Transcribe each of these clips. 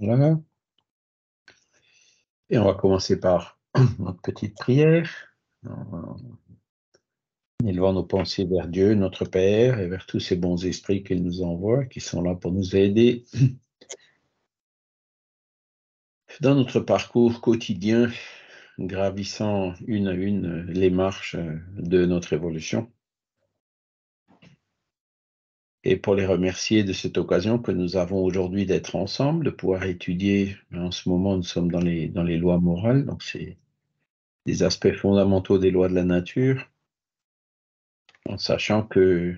Voilà. Et on va commencer par notre petite prière, en euh, élevant nos pensées vers Dieu, notre Père, et vers tous ces bons esprits qu'il nous envoie, qui sont là pour nous aider dans notre parcours quotidien, gravissant une à une les marches de notre évolution et pour les remercier de cette occasion que nous avons aujourd'hui d'être ensemble, de pouvoir étudier. En ce moment, nous sommes dans les, dans les lois morales, donc c'est des aspects fondamentaux des lois de la nature, en sachant que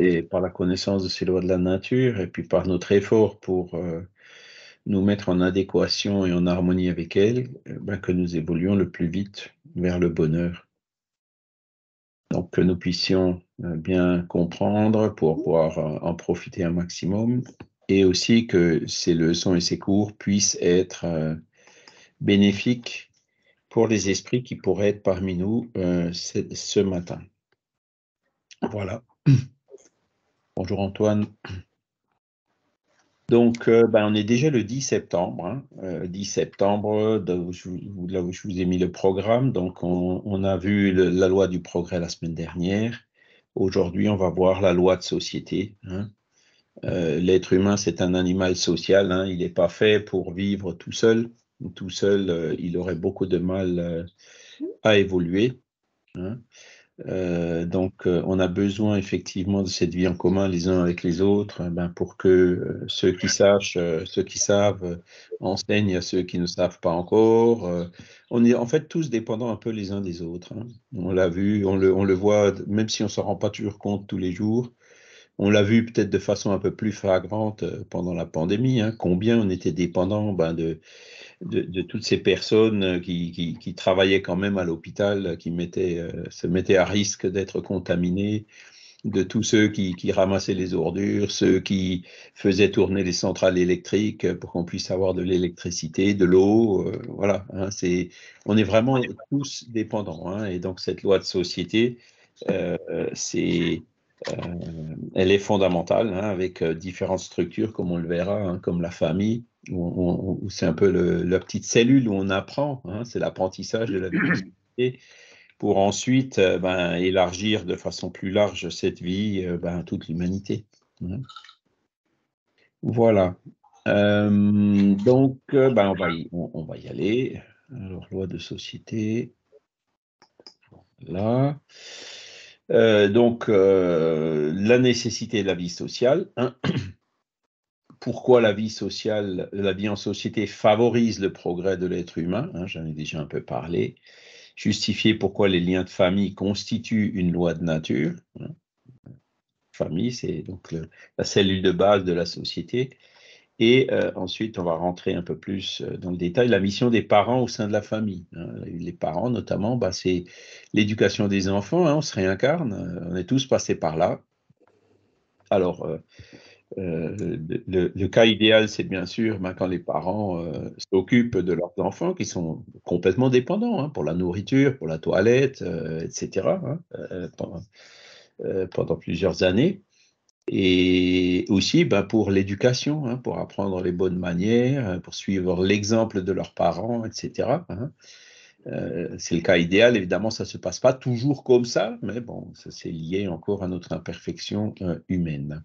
c'est par la connaissance de ces lois de la nature et puis par notre effort pour euh, nous mettre en adéquation et en harmonie avec elles, euh, ben, que nous évoluons le plus vite vers le bonheur donc que nous puissions euh, bien comprendre pour mmh. pouvoir euh, en profiter un maximum et aussi que ces leçons et ces cours puissent être euh, bénéfiques pour les esprits qui pourraient être parmi nous ce matin. Voilà. Bonjour Antoine. Donc, euh, ben, on est déjà le 10 septembre. 10 hein. euh, septembre, je, là où je vous ai mis le programme. Donc, on, a vu la loi du progrès la semaine dernière. Aujourd'hui, on va voir la loi de société. Hein. Euh, l'être humain, c'est un animal social. Hein. Il n'est pas fait pour vivre tout seul. Tout seul, il aurait beaucoup de mal à évoluer. Euh, donc, euh, on a besoin effectivement de cette vie en commun les uns avec les autres eh ben, pour que euh, ceux qui sachent, ceux qui savent, enseignent à ceux qui ne savent pas encore. on est en fait tous dépendants un peu les uns des autres. Hein. On l'a vu, on le, on le voit, même si on ne s'en rend pas toujours compte tous les jours. On l'a vu peut-être de façon un peu plus flagrante euh, pendant la pandémie, hein. combien on était dépendant ben, de, de, toutes ces personnes euh, qui, travaillaient quand même à l'hôpital, qui euh, se mettaient à risque d'être contaminées, de tous ceux qui, ramassaient les ordures, ceux qui faisaient tourner les centrales électriques pour qu'on puisse avoir de l'électricité, de l'eau. voilà, hein. c'est, on est vraiment tous dépendants. Hein. et donc cette loi de société, c'est euh, elle est fondamentale hein, avec euh, différentes structures, comme on le verra, hein, comme la famille, où, c'est un peu le, la petite cellule où on apprend, hein, c'est l'apprentissage de la vie, pour ensuite euh, ben, élargir de façon plus large cette vie ben, toute l'humanité. Voilà. donc, ben, on, va y, on, va y, aller. Alors, loi de société. Là. Voilà. Euh, donc, euh, la nécessité de la vie sociale. Hein. Pourquoi la vie sociale, la vie en société favorise le progrès de l'être humain hein, J'en ai déjà un peu parlé. Justifier pourquoi les liens de famille constituent une loi de nature. Hein. Famille, c'est donc la cellule de base de la société. Et euh, ensuite, on va rentrer un peu plus euh, dans le détail, la mission des parents au sein de la famille. Hein. Les parents, notamment, bah, c'est l'éducation des enfants, hein. on se réincarne, euh, on est tous passés par là. Alors, le, cas idéal, c'est bien sûr bah, quand les parents s'occupent de leurs enfants qui sont complètement dépendants hein, pour la nourriture, pour la toilette, etc., pendant, plusieurs années et aussi bah, pour l'éducation, hein, pour apprendre les bonnes manières, euh, pour suivre l'exemple de leurs parents, etc. Hein. Euh, c'est le cas idéal, évidemment, ça ne se passe pas toujours comme ça, mais bon, ça c'est lié encore à notre imperfection euh, humaine.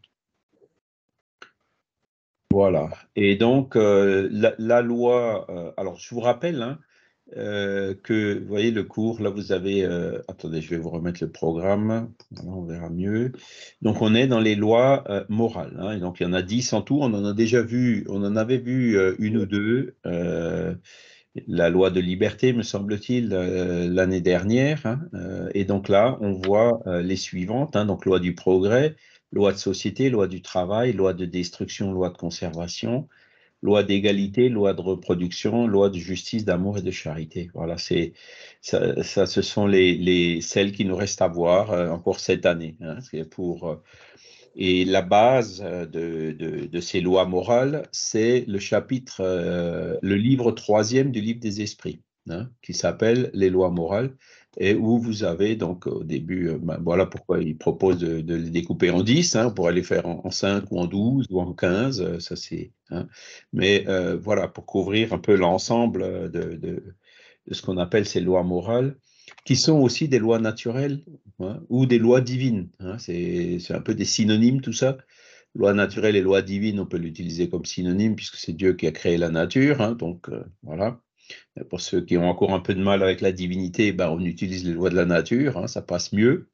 Voilà. Et donc, la, la, loi, alors je vous rappelle, hein, euh, que, vous voyez, le cours, là, vous avez, euh, attendez, je vais vous remettre le programme, on verra mieux. Donc, on est dans les lois euh, morales, hein. et donc il y en a dix en tout, on en a déjà vu, on en avait vu une ou deux, la loi de liberté, me semble-t-il, l'année dernière, hein. et donc là, on voit les suivantes, hein. donc loi du progrès, loi de société, loi du travail, loi de destruction, loi de conservation, loi d'égalité, loi de reproduction, loi de justice, d'amour et de charité. Voilà, c'est ça, ce sont les, celles qui nous restent à voir euh, encore cette année. Hein, pour, euh, et la base euh, de, ces lois morales, c'est le chapitre, le livre troisième du livre des esprits, hein, qui s'appelle Les lois morales, et où vous avez donc au début, euh, ben, voilà pourquoi il propose de, les découper en 10, hein, on pourrait les faire en, 5 ou en 12 ou en 15, euh, ça c'est. Hein. mais euh, voilà, pour couvrir un peu l'ensemble de, ce qu'on appelle ces lois morales, qui sont aussi des lois naturelles hein, ou des lois divines. Hein. c'est un peu des synonymes tout ça loi naturelle et loi divine, on peut l'utiliser comme synonyme puisque c'est Dieu qui a créé la nature. donc voilà. Euh, pour ceux qui ont encore un peu de mal avec la divinité, ben, on utilise les lois de la nature, hein, ça passe mieux.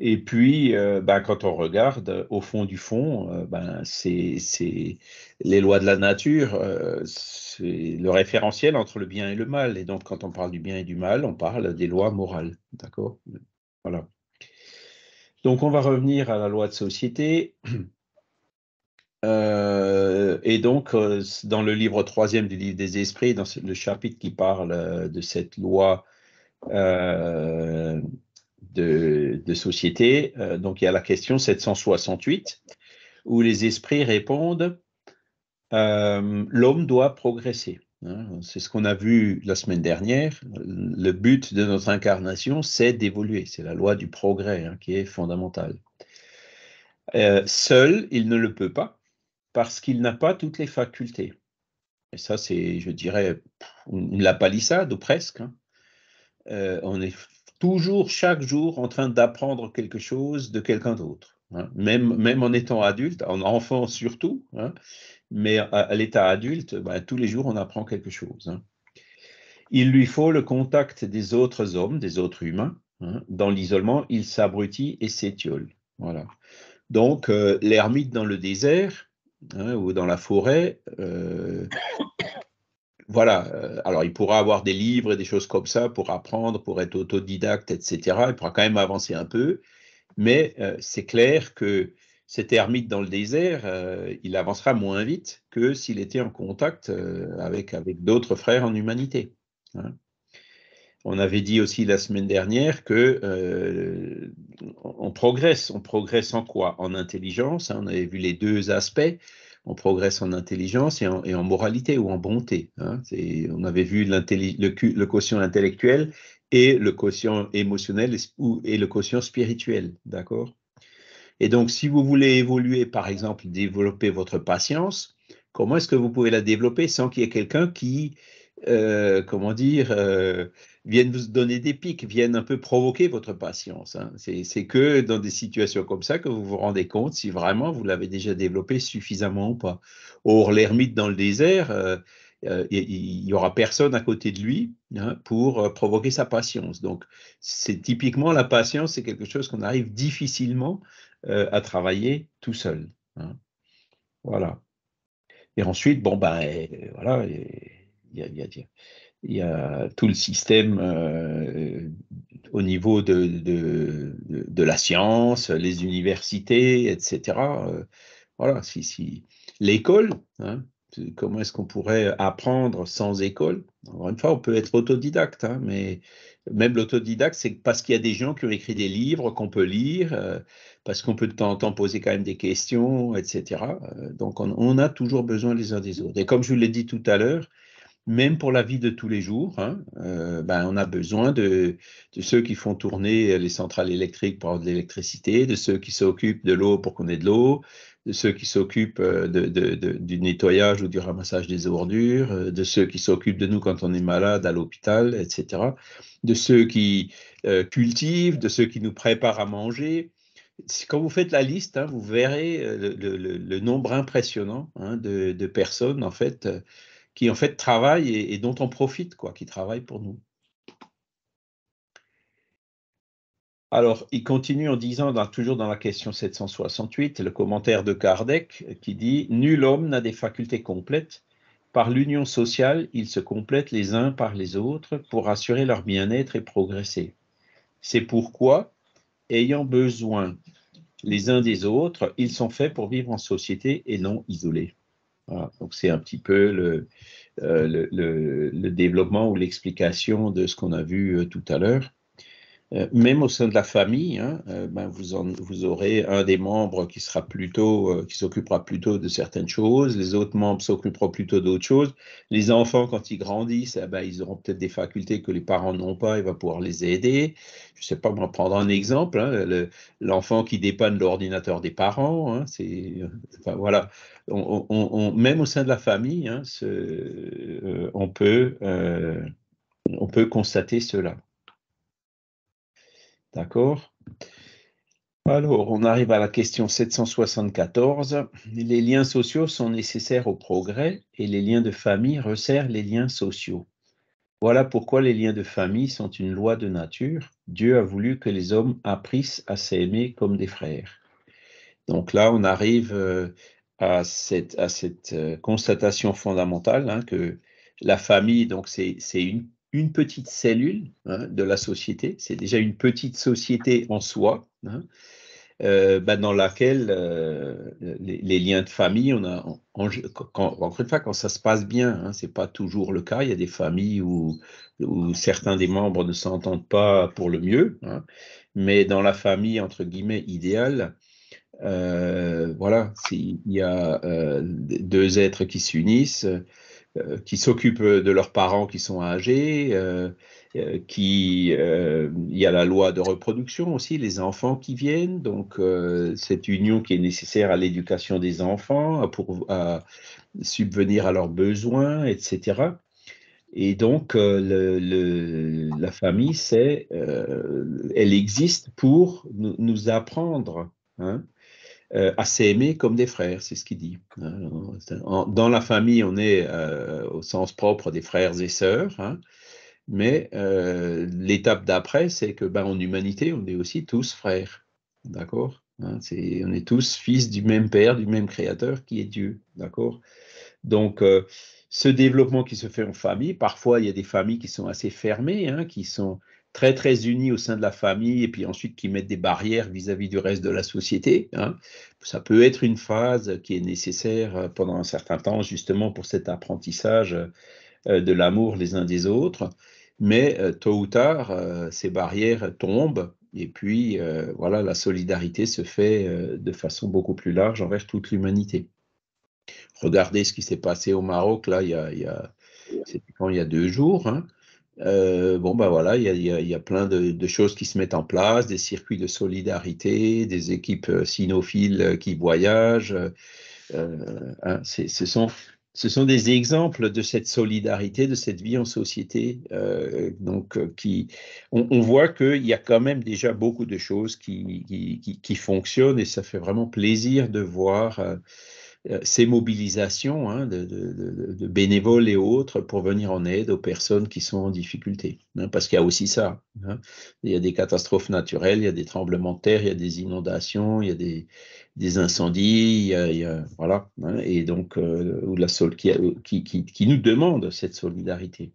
Et puis, euh, ben, quand on regarde euh, au fond du fond, ben, c'est les lois de la nature, c'est le référentiel entre le bien et le mal. Et donc, quand on parle du bien et du mal, on parle des lois morales. D'accord Voilà. Donc, on va revenir à la loi de société. Euh, et donc, euh, dans le livre troisième du livre des esprits, dans le chapitre qui parle euh, de cette loi de, société, donc il y a la question 768, où les esprits répondent l'homme doit progresser. Hein. c'est ce qu'on a vu la semaine dernière. Le but de notre incarnation, c'est d'évoluer. C'est la loi du progrès hein, qui est fondamentale. seul, il ne le peut pas parce qu'il n'a pas toutes les facultés. Et ça, c'est, je dirais, la palissade ou presque. Hein. Euh, on est toujours, chaque jour, en train d'apprendre quelque chose de quelqu'un d'autre. Hein. Même, même en étant adulte, en enfant surtout, hein. mais à, l'état adulte, ben, tous les jours, on apprend quelque chose. Il lui faut le contact des autres hommes, des autres humains. Dans l'isolement, il s'abrutit et s'étiole. Voilà. Donc, euh, l'ermite dans le désert, Hein, ou dans la forêt. Euh, voilà. Euh, alors, il pourra avoir des livres et des choses comme ça pour apprendre, pour être autodidacte, etc. Il pourra quand même avancer un peu. Mais euh, c'est clair que cet ermite dans le désert, il avancera moins vite que s'il était en contact avec, avec d'autres frères en humanité. Hein. On avait dit aussi la semaine dernière que euh, on progresse. On progresse en quoi En intelligence. Hein, on avait vu les deux aspects. On progresse en intelligence et en, moralité ou en bonté. Hein. On avait vu le, quotient intellectuel et le quotient émotionnel ou, et le quotient spirituel. D'accord Et donc, si vous voulez évoluer, par exemple, développer votre patience, comment est-ce que vous pouvez la développer sans qu'il y ait quelqu'un qui euh, comment dire, euh, viennent vous donner des pics, viennent un peu provoquer votre patience. Hein. C'est que dans des situations comme ça que vous vous rendez compte si vraiment vous l'avez déjà développé suffisamment ou pas. Or, l'ermite dans le désert, euh, il n'y aura personne à côté de lui hein, pour provoquer sa patience. Donc, c'est typiquement la patience, c'est quelque chose qu'on arrive difficilement à travailler tout seul. Hein. Voilà. Et ensuite, bon, ben, voilà. Il y, a, tout le système euh, au niveau de, de, la science, les universités, etc. Euh, voilà, si, si. l'école, hein, comment est-ce qu'on pourrait apprendre sans école Encore une fois, on peut être autodidacte, hein, mais même l'autodidacte, c'est parce qu'il y a des gens qui ont écrit des livres qu'on peut lire, euh, parce qu'on peut de temps en temps poser quand même des questions, etc. donc on, on, a toujours besoin les uns des autres. Et comme je vous l'ai dit tout à l'heure, même pour la vie de tous les jours, hein, euh, ben on a besoin de, ceux qui font tourner euh, les centrales électriques pour avoir de l'électricité, de ceux qui s'occupent de l'eau pour qu'on ait de l'eau, de ceux qui s'occupent euh, de, du nettoyage ou du ramassage des ordures, de ceux qui s'occupent de nous quand on est malade à l'hôpital, etc., de ceux qui cultivent, de ceux qui nous préparent à manger. Quand vous faites la liste, hein, vous verrez le, nombre impressionnant hein, de, personnes, en fait, qui en fait travaille et, dont on profite, quoi, qui travaille pour nous. Alors, il continue en disant, toujours dans la question 768, le commentaire de Kardec qui dit Nul homme n'a des facultés complètes. Par l'union sociale, ils se complètent les uns par les autres pour assurer leur bien-être et progresser. C'est pourquoi, ayant besoin les uns des autres, ils sont faits pour vivre en société et non isolés donc c'est un petit peu euh, le, développement ou l'explication de ce qu'on a vu euh, tout à l'heure. Euh, même au sein de la famille, hein, euh, ben, vous, vous, aurez un des membres qui sera plutôt, euh, qui s'occupera plutôt de certaines choses, les autres membres s'occuperont plutôt d'autres choses. Les enfants, quand ils grandissent, eh ben, ils auront peut-être des facultés que les parents n'ont pas, il va pouvoir les aider. Je ne sais pas, on prendre un exemple, hein, l'enfant qui dépanne l'ordinateur des parents, hein, c'est, voilà. on, même au sein de la famille, ce, on peut, on peut constater cela. D'accord alors, on arrive à la question 774. Les liens sociaux sont nécessaires au progrès et les liens de famille resserrent les liens sociaux. Voilà pourquoi les liens de famille sont une loi de nature. Dieu a voulu que les hommes apprissent à s'aimer comme des frères. Donc là, on arrive euh, à cette, à cette euh, constatation fondamentale hein, que la famille, donc c'est une une petite cellule hein, de la société, c'est déjà une petite société en soi, hein, euh, bah, dans laquelle euh, les, liens de famille, on a, en, encore une fois, quand ça se passe bien, hein, c'est ce n'est pas toujours le cas, il y a des familles où, certains des membres ne s'entendent pas pour le mieux, mais dans la famille, entre guillemets, idéale, euh, voilà, il y a deux êtres qui s'unissent, euh, qui s'occupent euh, de leurs parents qui sont âgés, euh, qui il y a la loi de reproduction aussi, les enfants qui viennent, donc cette union qui est nécessaire à l'éducation des enfants, pour à subvenir à leurs besoins, etc. Et donc, le, la famille, c'est, elle existe pour nous, nous apprendre. Hein? Euh, « Assez à comme des frères, c'est ce qu'il dit. Euh, dans la famille, on est euh, au sens propre des frères et sœurs, hein. mais l'étape d'après, c'est que ben, en humanité, on est aussi tous frères, d'accord hein, On est tous fils du même Père, du même Créateur qui est Dieu, d'accord Donc, ce développement qui se fait en famille, parfois il y a des familles qui sont assez fermées, hein, qui sont très très unis au sein de la famille et puis ensuite qui mettent des barrières vis-à-vis du reste de la société. Hein. Ça peut être une phase qui est nécessaire euh, pendant un certain temps justement pour cet apprentissage euh, euh, de l'amour les uns des autres, mais tôt ou tard, ces barrières tombent et puis voilà, la solidarité se fait de façon beaucoup plus large envers toute l'humanité. Regardez ce qui s'est passé au Maroc là il y a, il y a, il y a deux jours. Hein. Euh, bon, ben voilà, il y a, plein de, choses qui se mettent en place, des circuits de solidarité, des équipes euh, sinophiles euh, qui voyagent. Hein, ce, sont, ce sont des exemples de cette solidarité, de cette vie en société. donc, qui, on, voit qu'il y a quand même déjà beaucoup de choses qui, qui, fonctionnent et ça fait vraiment plaisir de voir. Euh, ces mobilisations hein, de, bénévoles et autres pour venir en aide aux personnes qui sont en difficulté. Hein, parce qu'il y a aussi ça. Hein. Il y a des catastrophes naturelles, il y a des tremblements de terre, il y a des inondations, il y a des, incendies, voilà. et donc, euh, la euh, qui, qui, nous demande cette solidarité.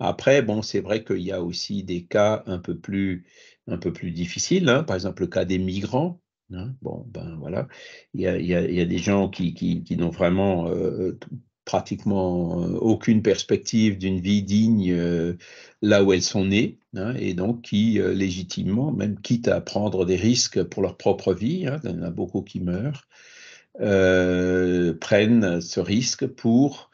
Après, bon, c'est vrai qu'il y a aussi des cas un peu plus, un peu plus difficiles. Par exemple, le cas des migrants Hein, bon, ben voilà. Il y a, des gens qui, n'ont vraiment euh, euh, pratiquement euh, aucune perspective d'une vie digne là où elles sont nées, hein, et donc qui, légitimement, même quitte à prendre des risques pour leur propre vie, hein, il y en a beaucoup qui meurent, prennent ce risque pour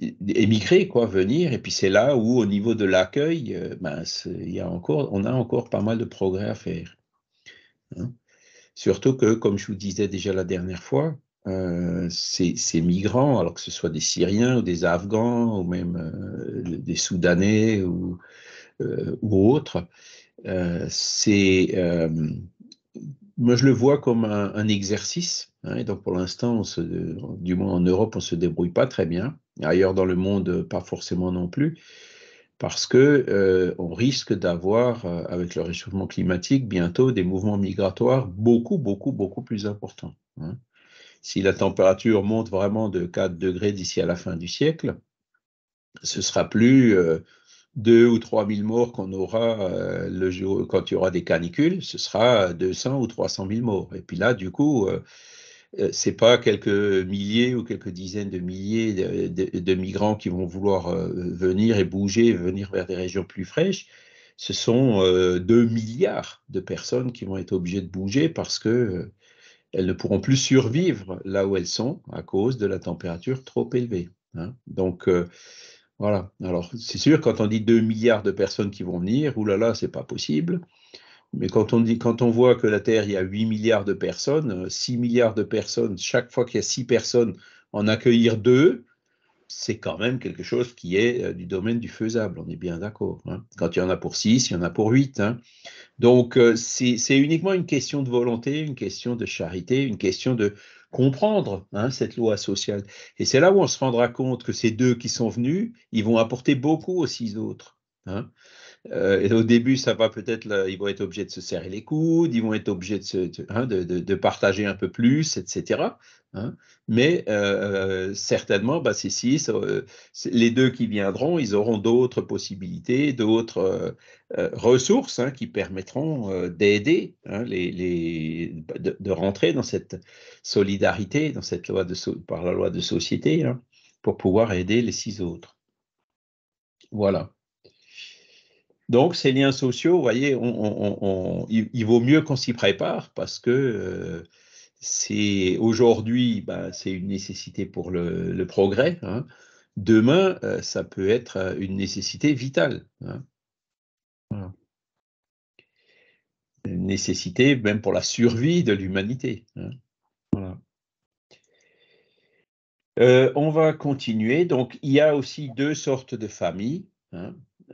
euh, émigrer, quoi, venir. Et puis c'est là où, au niveau de l'accueil, euh, ben, il encore, on a encore pas mal de progrès à faire. Hein. Surtout que, comme je vous disais déjà la dernière fois, euh, ces, migrants, alors que ce soit des Syriens ou des Afghans ou même des Soudanais ou, ou autres, c'est, moi je le vois comme un exercice Hein, donc pour l'instant, du moins en Europe, on ne se débrouille pas très bien. Ailleurs dans le monde, pas forcément non plus, parce que euh, on risque d'avoir, euh, avec le réchauffement climatique, bientôt des mouvements migratoires beaucoup, beaucoup, beaucoup plus importants. Hein. Si la température monte vraiment de 4 degrés d'ici à la fin du siècle, ce sera plus 2 euh, ou 3 000 morts qu'on aura le jour, quand il y aura des canicules, ce sera 200 ou 300 000 morts. Et puis là, du coup, euh, c'est pas quelques milliers ou quelques dizaines de milliers de, migrants qui vont vouloir euh, venir et bouger, venir vers des régions plus fraîches. Ce sont 2 euh, milliards de personnes qui vont être obligées de bouger parce qu'elles elles ne pourront plus survivre là où elles sont à cause de la température trop élevée. Hein. Donc voilà. Alors c'est sûr, quand on dit 2 milliards de personnes qui vont venir, oulala, n'est pas possible. Mais quand on, dit, quand on voit que la Terre, il y a 8 milliards de personnes, 6 euh, milliards de personnes, chaque fois qu'il y a 6 personnes, en accueillir 2, c'est quand même quelque chose qui est euh, du domaine du faisable, on est bien d'accord. Hein. Quand il y en a pour 6, il y en a pour 8. Hein. Donc euh, c'est uniquement une question de volonté, une question de charité, une question de comprendre hein, cette loi sociale. Et c'est là où on se rendra compte que ces deux qui sont venus, ils vont apporter beaucoup aux six autres. Hein. Euh, au début, ça va peut-être, ils vont être obligés de se serrer les coudes, ils vont être obligés de, hein, partager un peu plus, etc. Hein. Mais euh, euh, certainement, bah, les deux qui viendront, ils auront d'autres possibilités, d'autres ressources hein, qui permettront d'aider, les, de, rentrer dans cette solidarité, dans cette loi par la loi de société, pour pouvoir aider les six autres. Voilà. Donc, ces liens sociaux, vous voyez, il, vaut mieux qu'on s'y prépare parce que euh, c'est aujourd'hui, ben, c'est une nécessité pour le, progrès. Hein. Demain, euh, ça peut être euh, une nécessité vitale. Hein. Une nécessité même pour la survie de l'humanité. Hein. on va continuer. Donc, il y a aussi deux sortes de familles.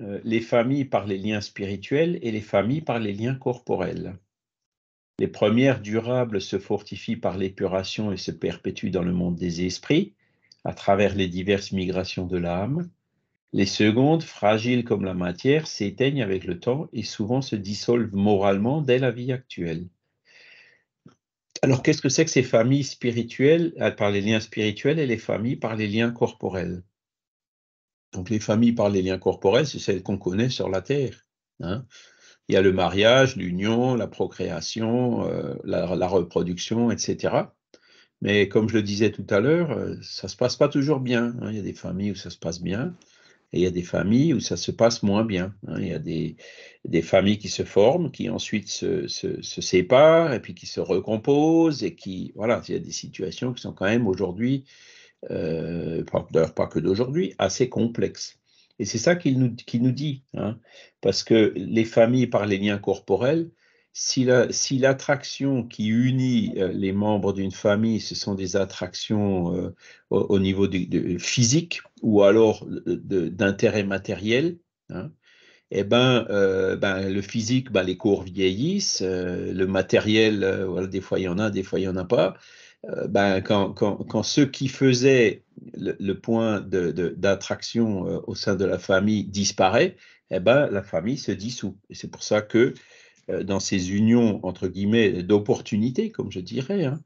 Euh, les familles par les liens spirituels et les familles par les liens corporels. Les premières durables se fortifient par l'épuration et se perpétuent dans le monde des esprits, à travers les diverses migrations de l'âme. Les secondes, fragiles comme la matière, s'éteignent avec le temps et souvent se dissolvent moralement dès la vie actuelle. Alors qu'est-ce que c'est que ces familles spirituelles euh, par les liens spirituels et les familles par les liens corporels donc les familles par les liens corporels, c'est celles qu'on connaît sur la Terre. Hein. Il y a le mariage, l'union, la procréation, euh, la, reproduction, etc. Mais comme je le disais tout à l'heure, euh, ça ne se passe pas toujours bien. Hein. Il y a des familles où ça se passe bien. Et il y a des familles où ça se passe moins bien. Hein. Il y a des, familles qui se forment, qui ensuite se, se, séparent, et puis qui se recomposent, et qui, voilà, il y a des situations qui sont quand même aujourd'hui euh, d'ailleurs pas que d'aujourd'hui, assez complexe. Et c'est ça qu'il nous, nous, dit, hein. parce que les familles par les liens corporels, si l'attraction la, si qui unit euh, les membres d'une famille, ce sont des attractions euh, au, niveau physique ou alors d'intérêt matériel, hein, eh ben, ben, le physique, ben, les cours vieillissent, le matériel, voilà, des fois il y en a, des fois il n'y en a pas. Euh, ben, quand, quand, quand, qui faisait le, point d'attraction de, euh, au sein de la famille disparaît, eh ben, la famille se dissout. Et c'est pour ça que euh, dans ces unions, entre guillemets, d'opportunités, comme je dirais, hein,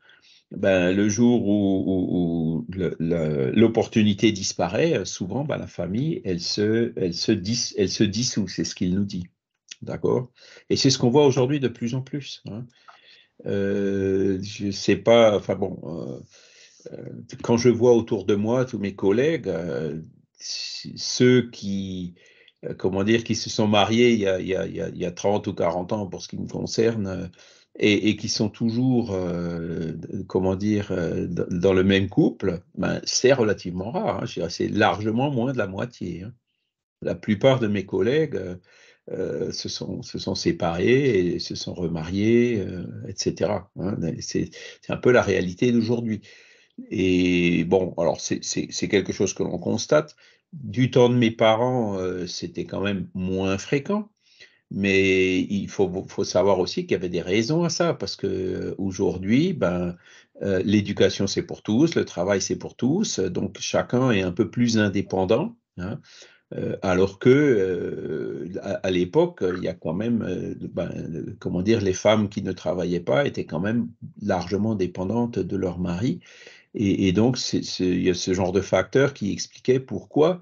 ben, le jour où, l'opportunité disparaît, souvent ben, la famille, elle se, elle se, elle se dissout, c'est ce qu'il nous dit. D'accord Et c'est ce qu'on voit aujourd'hui de plus en plus. Hein. Euh, je ne sais pas, enfin bon, euh, euh, quand je vois autour de moi tous mes collègues, ceux qui, comment dire, qui se sont mariés il y, a, 30 ou 40 ans pour ce qui me concerne, et, qui sont toujours, comment dire, dans le même couple, ben, c'est relativement rare. C'est hein, largement moins de la moitié. Hein. La plupart de mes collègues, euh, se, sont, se sont séparés et se sont remariés, euh, etc. Hein. c'est un peu la réalité d'aujourd'hui. Et bon, alors c'est quelque chose que l'on constate. Du temps de mes parents, euh, c'était quand même moins fréquent. Mais il faut, savoir aussi qu'il y avait des raisons à ça, parce que aujourd'hui, ben, l'éducation c'est pour tous, le travail c'est pour tous, donc chacun est un peu plus indépendant. Hein. Euh, alors que euh, à, l'époque, il y a quand même, euh, ben, comment dire, les femmes qui ne travaillaient pas étaient quand même largement dépendantes de leur mari. Et, donc, il y a ce genre de facteurs qui expliquait pourquoi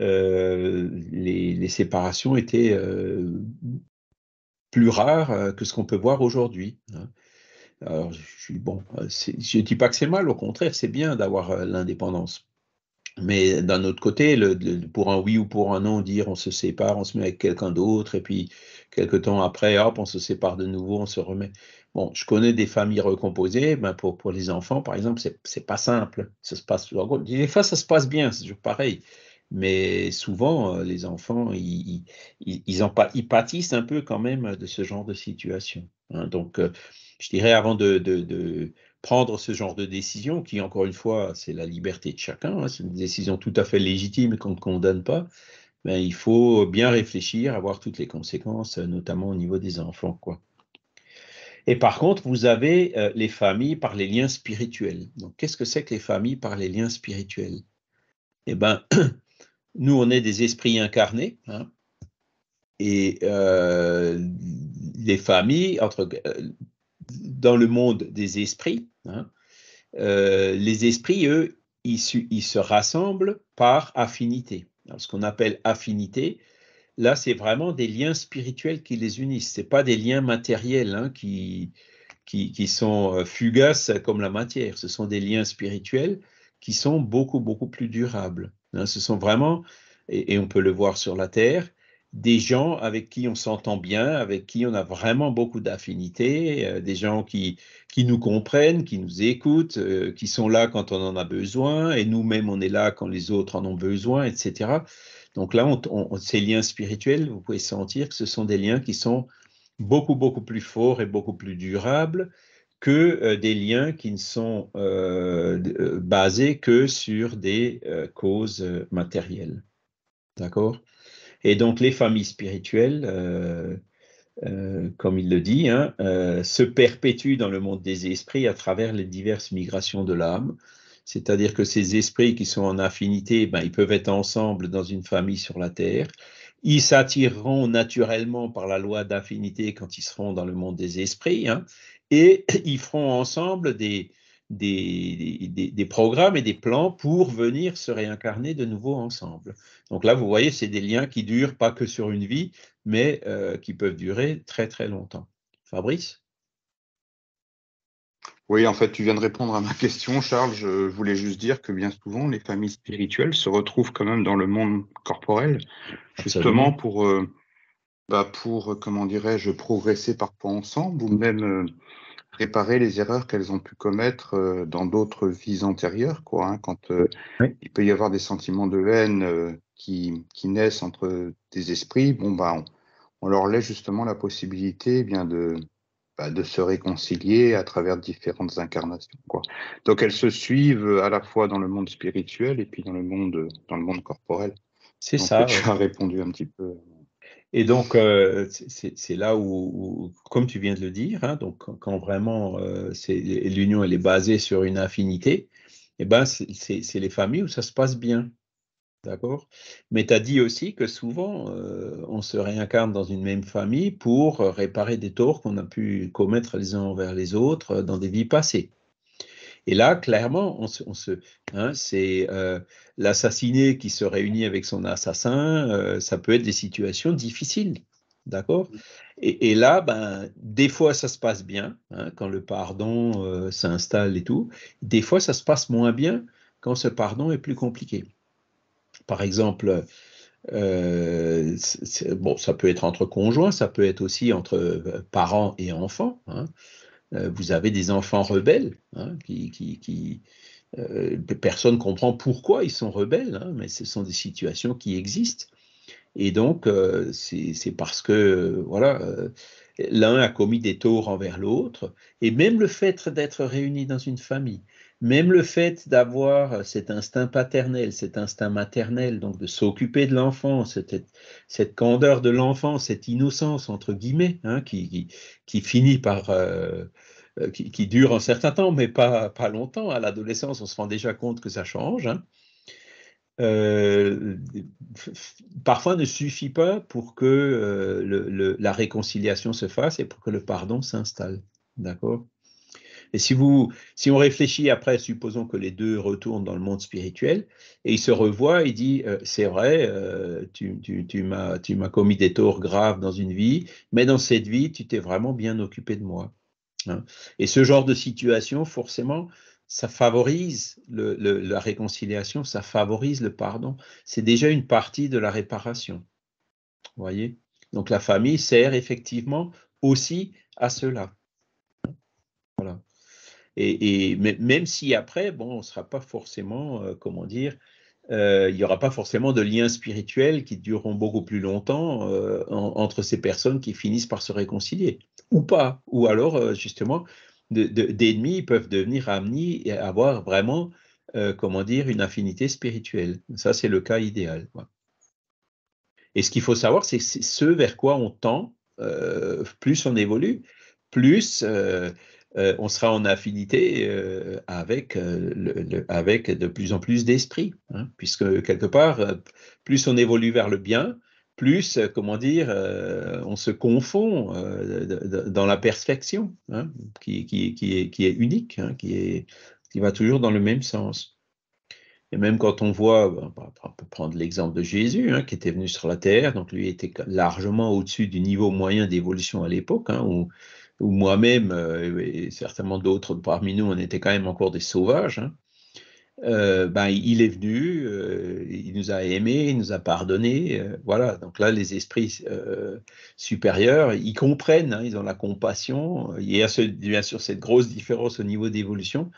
les, séparations étaient plus rares que ce qu'on peut voir aujourd'hui. Hein. Alors, je, bon, je ne dis pas que c'est mal, au contraire, c'est bien d'avoir l'indépendance. Mais d'un autre côté, le, pour un oui ou pour un non, dire on se sépare, on se met avec quelqu'un d'autre, et puis quelque temps après, hop, on se sépare de nouveau, on se remet. Bon, je connais des familles recomposées, ben, pour, pour les enfants, par exemple, c'est pas simple. Ça se passe Des fois, ça se passe bien, c'est toujours pareil. Mais souvent, euh, les enfants, ils, ils, ils, ils pâtissent un peu quand même de ce genre de situation. Hein. Donc, euh, je dirais, avant de prendre ce genre de décision, qui encore une fois, c'est la liberté de chacun, hein, c'est une décision tout à fait légitime qu'on ne condamne pas, il faut bien réfléchir, avoir toutes les conséquences, euh, notamment au niveau des enfants. Quoi. Et par contre, vous avez euh, les familles par les liens spirituels. Donc, qu'est-ce que c'est que les familles par les liens spirituels Eh bien, nous, on est des esprits incarnés. Hein, et euh, les familles, entre, dans le monde des esprits, hein, euh, les esprits, eux, ils, ils, se rassemblent par affinité. ce qu'on appelle affinité, là, c'est vraiment des liens spirituels qui les unissent. Ce pas des liens matériels hein, qui, sont euh, fugaces comme la matière. Ce sont des liens spirituels qui sont beaucoup, beaucoup plus durables. Hein. ce sont vraiment, et, on peut le voir sur la Terre, des gens avec qui on s'entend bien, avec qui on a vraiment beaucoup d'affinités, euh, des gens qui, nous comprennent, qui nous écoutent, euh, qui sont là quand on en a besoin, et nous-mêmes on est là quand les autres en ont besoin, etc. Donc là, ces liens spirituels, vous pouvez sentir que ce sont des liens qui sont beaucoup, beaucoup plus forts et beaucoup plus durables que euh, des liens qui ne sont basés que sur des causes matérielles. D'accord et donc les familles spirituelles, euh, euh, comme il le dit, hein, euh, se perpétuent dans le monde des esprits à travers les diverses migrations de l'âme. C'est-à-dire que ces esprits qui sont en affinité, ben, ils peuvent être ensemble dans une famille sur la Terre. Ils s'attireront naturellement par la loi d'affinité quand ils seront dans le monde des esprits. Hein, et ils feront ensemble des, des, des, programmes et des plans pour venir se réincarner de nouveau ensemble. Donc là, vous voyez, c'est des liens qui durent pas que sur une vie, mais euh, qui peuvent durer très très longtemps. Fabrice oui, en fait, tu viens de répondre à ma question, Charles. Je voulais juste dire que bien souvent, les familles spirituelles se retrouvent quand même dans le monde corporel, justement pour, euh, bah pour, comment dirais-je, progresser parfois ensemble ou même euh, réparer les erreurs qu'elles ont pu commettre euh, dans d'autres vies antérieures, quoi. Hein, quand euh, il peut y avoir des sentiments de haine euh, qui, naissent entre des esprits, bon bah on, leur laisse justement la possibilité eh bien de bah, de se réconcilier à travers différentes incarnations, quoi. Donc elles se suivent à la fois dans le monde spirituel et puis dans le monde dans le monde corporel. C'est ça. Tu as répondu un petit peu. Et donc, euh, c'est là où, comme tu viens de le dire, hein, donc quand vraiment euh, l'union elle est basée sur une affinité, eh ben c'est les familles où ça se passe bien. D'accord Mais tu as dit aussi que souvent, euh, on se réincarne dans une même famille pour réparer des torts qu'on a pu commettre les uns envers les autres dans des vies passées. Et là, clairement, on hein, c'est euh, l'assassiné qui se réunit avec son assassin. Euh, ça peut être des situations difficiles, d'accord mmh. et, là, ben, des fois, ça se passe bien hein, quand le pardon euh, s'installe et tout. Des fois, ça se passe moins bien quand ce pardon est plus compliqué. Par exemple, bon, ça peut être entre conjoints, ça peut être aussi entre parents et enfants. Hein. Euh, vous avez des enfants rebelles, hein, qui, euh, personne ne comprend pourquoi ils sont rebelles, hein, mais ce sont des situations qui existent. Et donc, euh, c'est parce que, voilà, l'un a commis des torts envers l'autre, et même le fait d'être réuni dans une famille, même le fait d'avoir euh, cet instinct paternel, cet instinct maternel, donc de s'occuper de l'enfant, cette, candeur de l'enfant, cette innocence, entre guillemets, hein, qui, finit par... Euh, euh, qui, dure un certain temps, mais pas, pas longtemps. À l'adolescence, on se rend déjà compte que ça change. Hein. parfois ne suffit pas pour que la réconciliation se fasse et pour que le pardon s'installe. D'accord et si, vous, si on réfléchit après, supposons que les deux retournent dans le monde spirituel, et ils se revoient, il dit, euh, c'est vrai, euh, tu, tu, tu m'as commis des torts graves dans une vie, mais dans cette vie, tu t'es vraiment bien occupé de moi. Hein. Et ce genre de situation, forcément, ça favorise la réconciliation, ça favorise le pardon. C'est déjà une partie de la réparation. Vous voyez Donc la famille sert effectivement aussi à cela. Voilà. Et, même si après, bon, on ne sera pas forcément, euh, comment dire, euh, il n'y aura pas forcément de liens spirituels qui dureront beaucoup plus longtemps euh, entre ces personnes qui finissent par se réconcilier, ou pas, ou alors justement d'ennemis peuvent devenir amis et avoir vraiment, comment dire, une affinité spirituelle. Ça, c'est le cas idéal. Et ce qu'il faut savoir, c'est ce vers quoi on tend, plus on évolue, plus euh, on sera en affinité euh, euh, avec, de plus en plus d'esprit, hein, puisque quelque part, plus on évolue vers le bien, plus, comment dire, on se confond dans la perfection, hein, qui, est, unique, hein, qui, va toujours dans le même sens. Et même quand on voit, on peut prendre l'exemple de Jésus, qui était venu sur la terre, donc lui était largement au-dessus du niveau moyen d'évolution à l'époque, où où moi-même euh, et certainement d'autres parmi nous, on était quand même encore des sauvages. Hein. Euh, ben, il est venu, euh, il nous a aimés, il nous a pardonné. voilà, donc là, les esprits supérieurs, ils comprennent, hein, ils ont la compassion. Il y a bien sûr cette grosse différence au niveau d'évolution,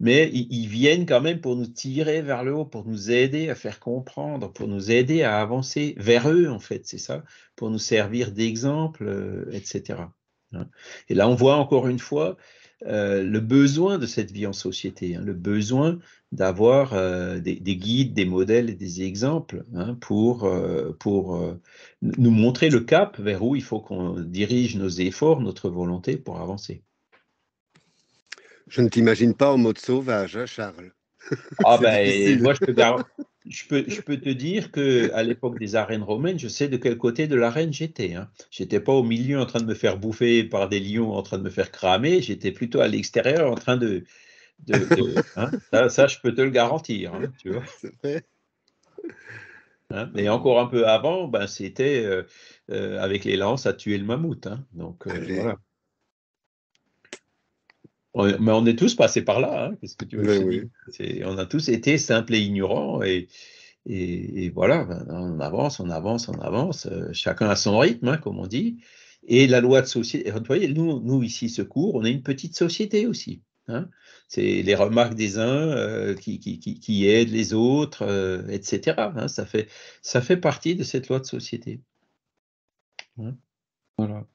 mais ils, ils, viennent quand même pour nous tirer vers le haut, pour nous aider à faire comprendre, pour nous aider à avancer vers eux, en fait, c'est ça, pour nous servir d'exemple, etc. Hein. Et là, on voit encore une fois euh, le besoin de cette vie en société, hein, le besoin d'avoir euh, des, guides, des modèles et des exemples hein, pour, euh, pour nous montrer le cap vers où il faut qu'on dirige nos efforts, notre volonté pour avancer. Je ne t'imagine pas en mode sauvage, Charles. Ah ben, moi je te garantis je peux, te dire que à l'époque des arènes romaines, je sais de quel côté de l'arène j'étais. Je hein. J'étais pas au milieu en train de me faire bouffer par des lions, en train de me faire cramer. J'étais plutôt à l'extérieur, en train de. Hein. ça, je peux te le garantir. Hein, mais encore un peu avant, ben, c'était euh, euh, avec les lances à tuer le mammouth. donc euh, voilà mais on est tous passés par là. Hein, Qu'est-ce que tu veux ben oui, On a tous été simples et ignorants. Et, et, voilà, ben, on avance, on avance, on avance. Euh, chacun à son rythme, hein, comme on dit. Et la loi de société. Vous voyez, nous, nous ici, Secours, on est une petite société aussi. Hein. C'est les remarques des uns euh, qui, qui, qui, aident les autres, euh, etc. Hein. ça, fait, ça fait partie de cette loi de société. Hein. Voilà.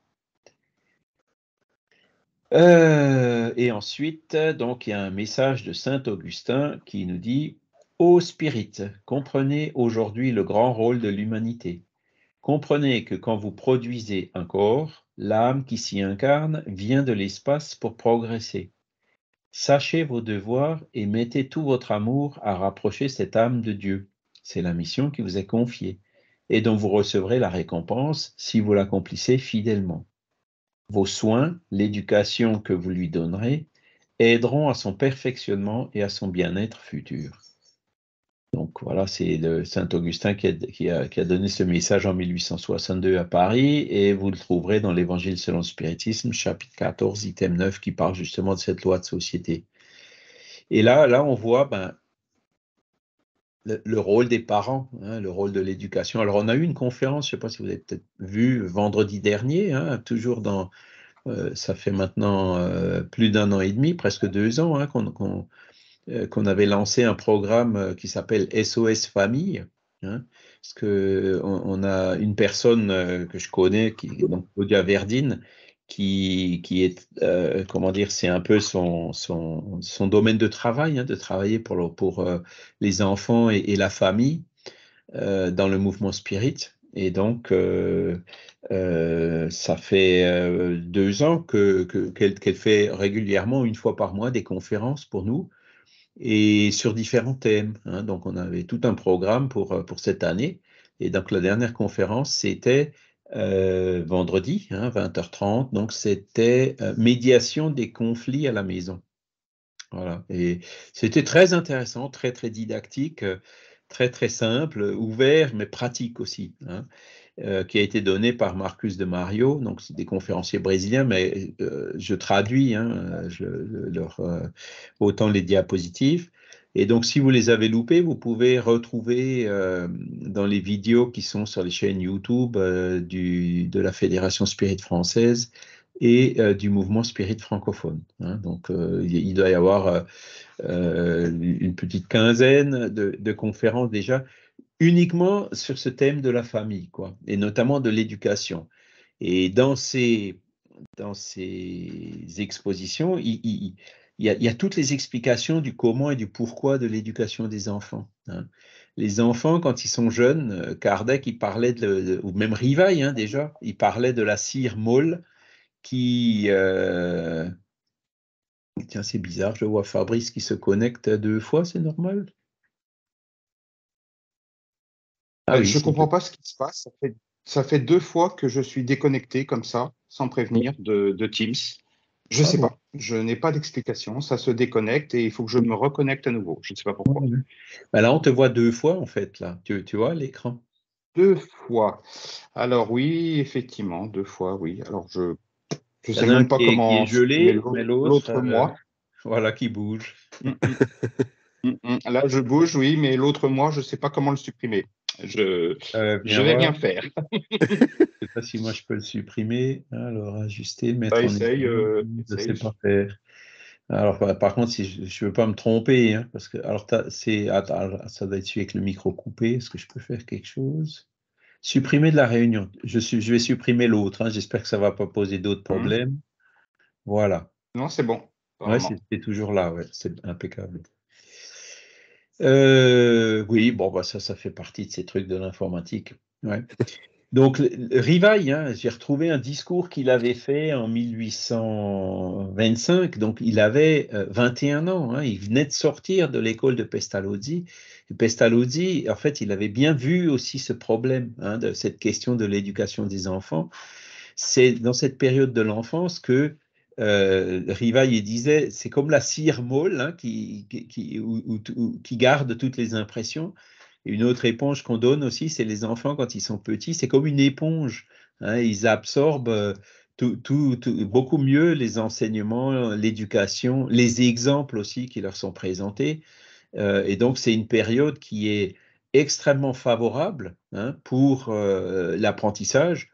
Euh, et ensuite, donc, il y a un message de Saint Augustin qui nous dit Ô Spirit, comprenez aujourd'hui le grand rôle de l'humanité. Comprenez que quand vous produisez un corps, l'âme qui s'y incarne vient de l'espace pour progresser. Sachez vos devoirs et mettez tout votre amour à rapprocher cette âme de Dieu. C'est la mission qui vous est confiée et dont vous recevrez la récompense si vous l'accomplissez fidèlement. Vos soins, l'éducation que vous lui donnerez, aideront à son perfectionnement et à son bien-être futur. Donc voilà, c'est le Saint Augustin qui a, donné ce message en 1862 à Paris et vous le trouverez dans l'Évangile selon le spiritisme, chapitre 14, item 9, qui parle justement de cette loi de société. Et là, là on voit ben, le, rôle des parents, hein, le rôle de l'éducation. Alors, on a eu une conférence, je ne sais pas si vous avez peut-être vu, vendredi dernier, hein, toujours dans. Euh, ça fait maintenant euh, plus d'un an et demi, presque deux ans, hein, euh, qu'on avait lancé un programme qui s'appelle SOS Famille. parce que on, a une personne que je connais, qui, donc Claudia Verdine, qui, qui est, euh, comment dire, c'est un peu son, son, son, domaine de travail, hein, de travailler pour, pour euh, les enfants et, la famille euh, dans le mouvement spirit. Et donc, ça fait deux ans qu'elle que, qu'elle fait régulièrement, une fois par mois, des conférences pour nous et sur différents thèmes. Hein. Donc, on avait tout un programme pour, pour cette année. Et donc, la dernière conférence, c'était euh, vendredi, 20h30. Hein, donc, c'était euh, médiation des conflits à la maison. Voilà. Et c'était très intéressant, très, très didactique, euh, très, très simple, ouvert, mais pratique aussi. Hein, qui a été donné par Marcus de Mario, donc c'est des conférenciers brésiliens, mais je traduis hein, leur, autant les diapositives. Et donc, si vous les avez loupés, vous pouvez retrouver euh, dans les vidéos qui sont sur les chaînes YouTube euh, du, de la Fédération Spirit française et euh, du mouvement Spirit francophone. Hein. Donc, il doit y avoir une petite quinzaine de, conférences déjà uniquement sur ce thème de la famille, quoi, et notamment de l'éducation. Et dans ces, dans ces expositions, il, il il y, a, toutes les explications du comment et du pourquoi de l'éducation des enfants. Hein. Les enfants, quand ils sont jeunes, euh, Kardec, il parlait, de, ou même Rivail hein, déjà, il parlait de la cire molle qui... Euh, tiens, c'est bizarre, je vois Fabrice qui se connecte deux fois, c'est normal ah euh, Je ne comprends pas ce qui se passe. Ça fait, deux fois que je suis déconnecté comme ça, sans prévenir, de Teams. Je ne sais ah pas. Je n'ai pas d'explication. Ça se déconnecte et il faut que je me reconnecte à nouveau. Je ne sais pas pourquoi. Bah là, on te voit deux fois, en fait, là. Tu, vois l'écran Deux fois. Alors oui, effectivement, deux fois, oui. Alors je ne sais même pas comment. l'autre moi. Voilà, qui bouge. Mm, mm. Mm, là, je bouge, oui, mais l'autre moi, je ne sais pas comment le supprimer. Euh, je, vais bien faire. je ne sais pas si moi je peux le supprimer. Alors, ajuster, mettre. Ah, en... Euh, pas faire. Alors, bah, par contre, si je ne veux pas me tromper, hein, parce que alors c'est ça doit être avec le micro coupé. Est-ce que je peux faire quelque chose Supprimer de la réunion. Je, je vais supprimer l'autre. Hein. J'espère que ça ne va pas poser d'autres hmm. problèmes. Voilà. Non, c'est bon. Oui, c'est toujours là. Ouais. C'est impeccable. Euh, oui, bon, bah, ça, ça fait partie de ces trucs de l'informatique. Donc, Rivail, hein, j'ai retrouvé un discours qu'il avait fait en 1825. Donc, il avait 21 euh, ans. Hein. il venait de sortir de l'école de Pestalozzi. Pestalozzi, en fait, il avait bien vu aussi ce problème hein, de cette question de l'éducation des enfants. C'est dans cette période de l'enfance que euh, Rivail disait, c'est comme la cire molle hein, qui, garde toutes les impressions. Et une autre éponge qu'on donne aussi, c'est les enfants quand ils sont petits, c'est comme une éponge. Hein. ils absorbent euh, beaucoup mieux les enseignements, l'éducation, les exemples aussi qui leur sont présentés. Euh, et donc, c'est une période qui est extrêmement favorable hein, pour euh, l'apprentissage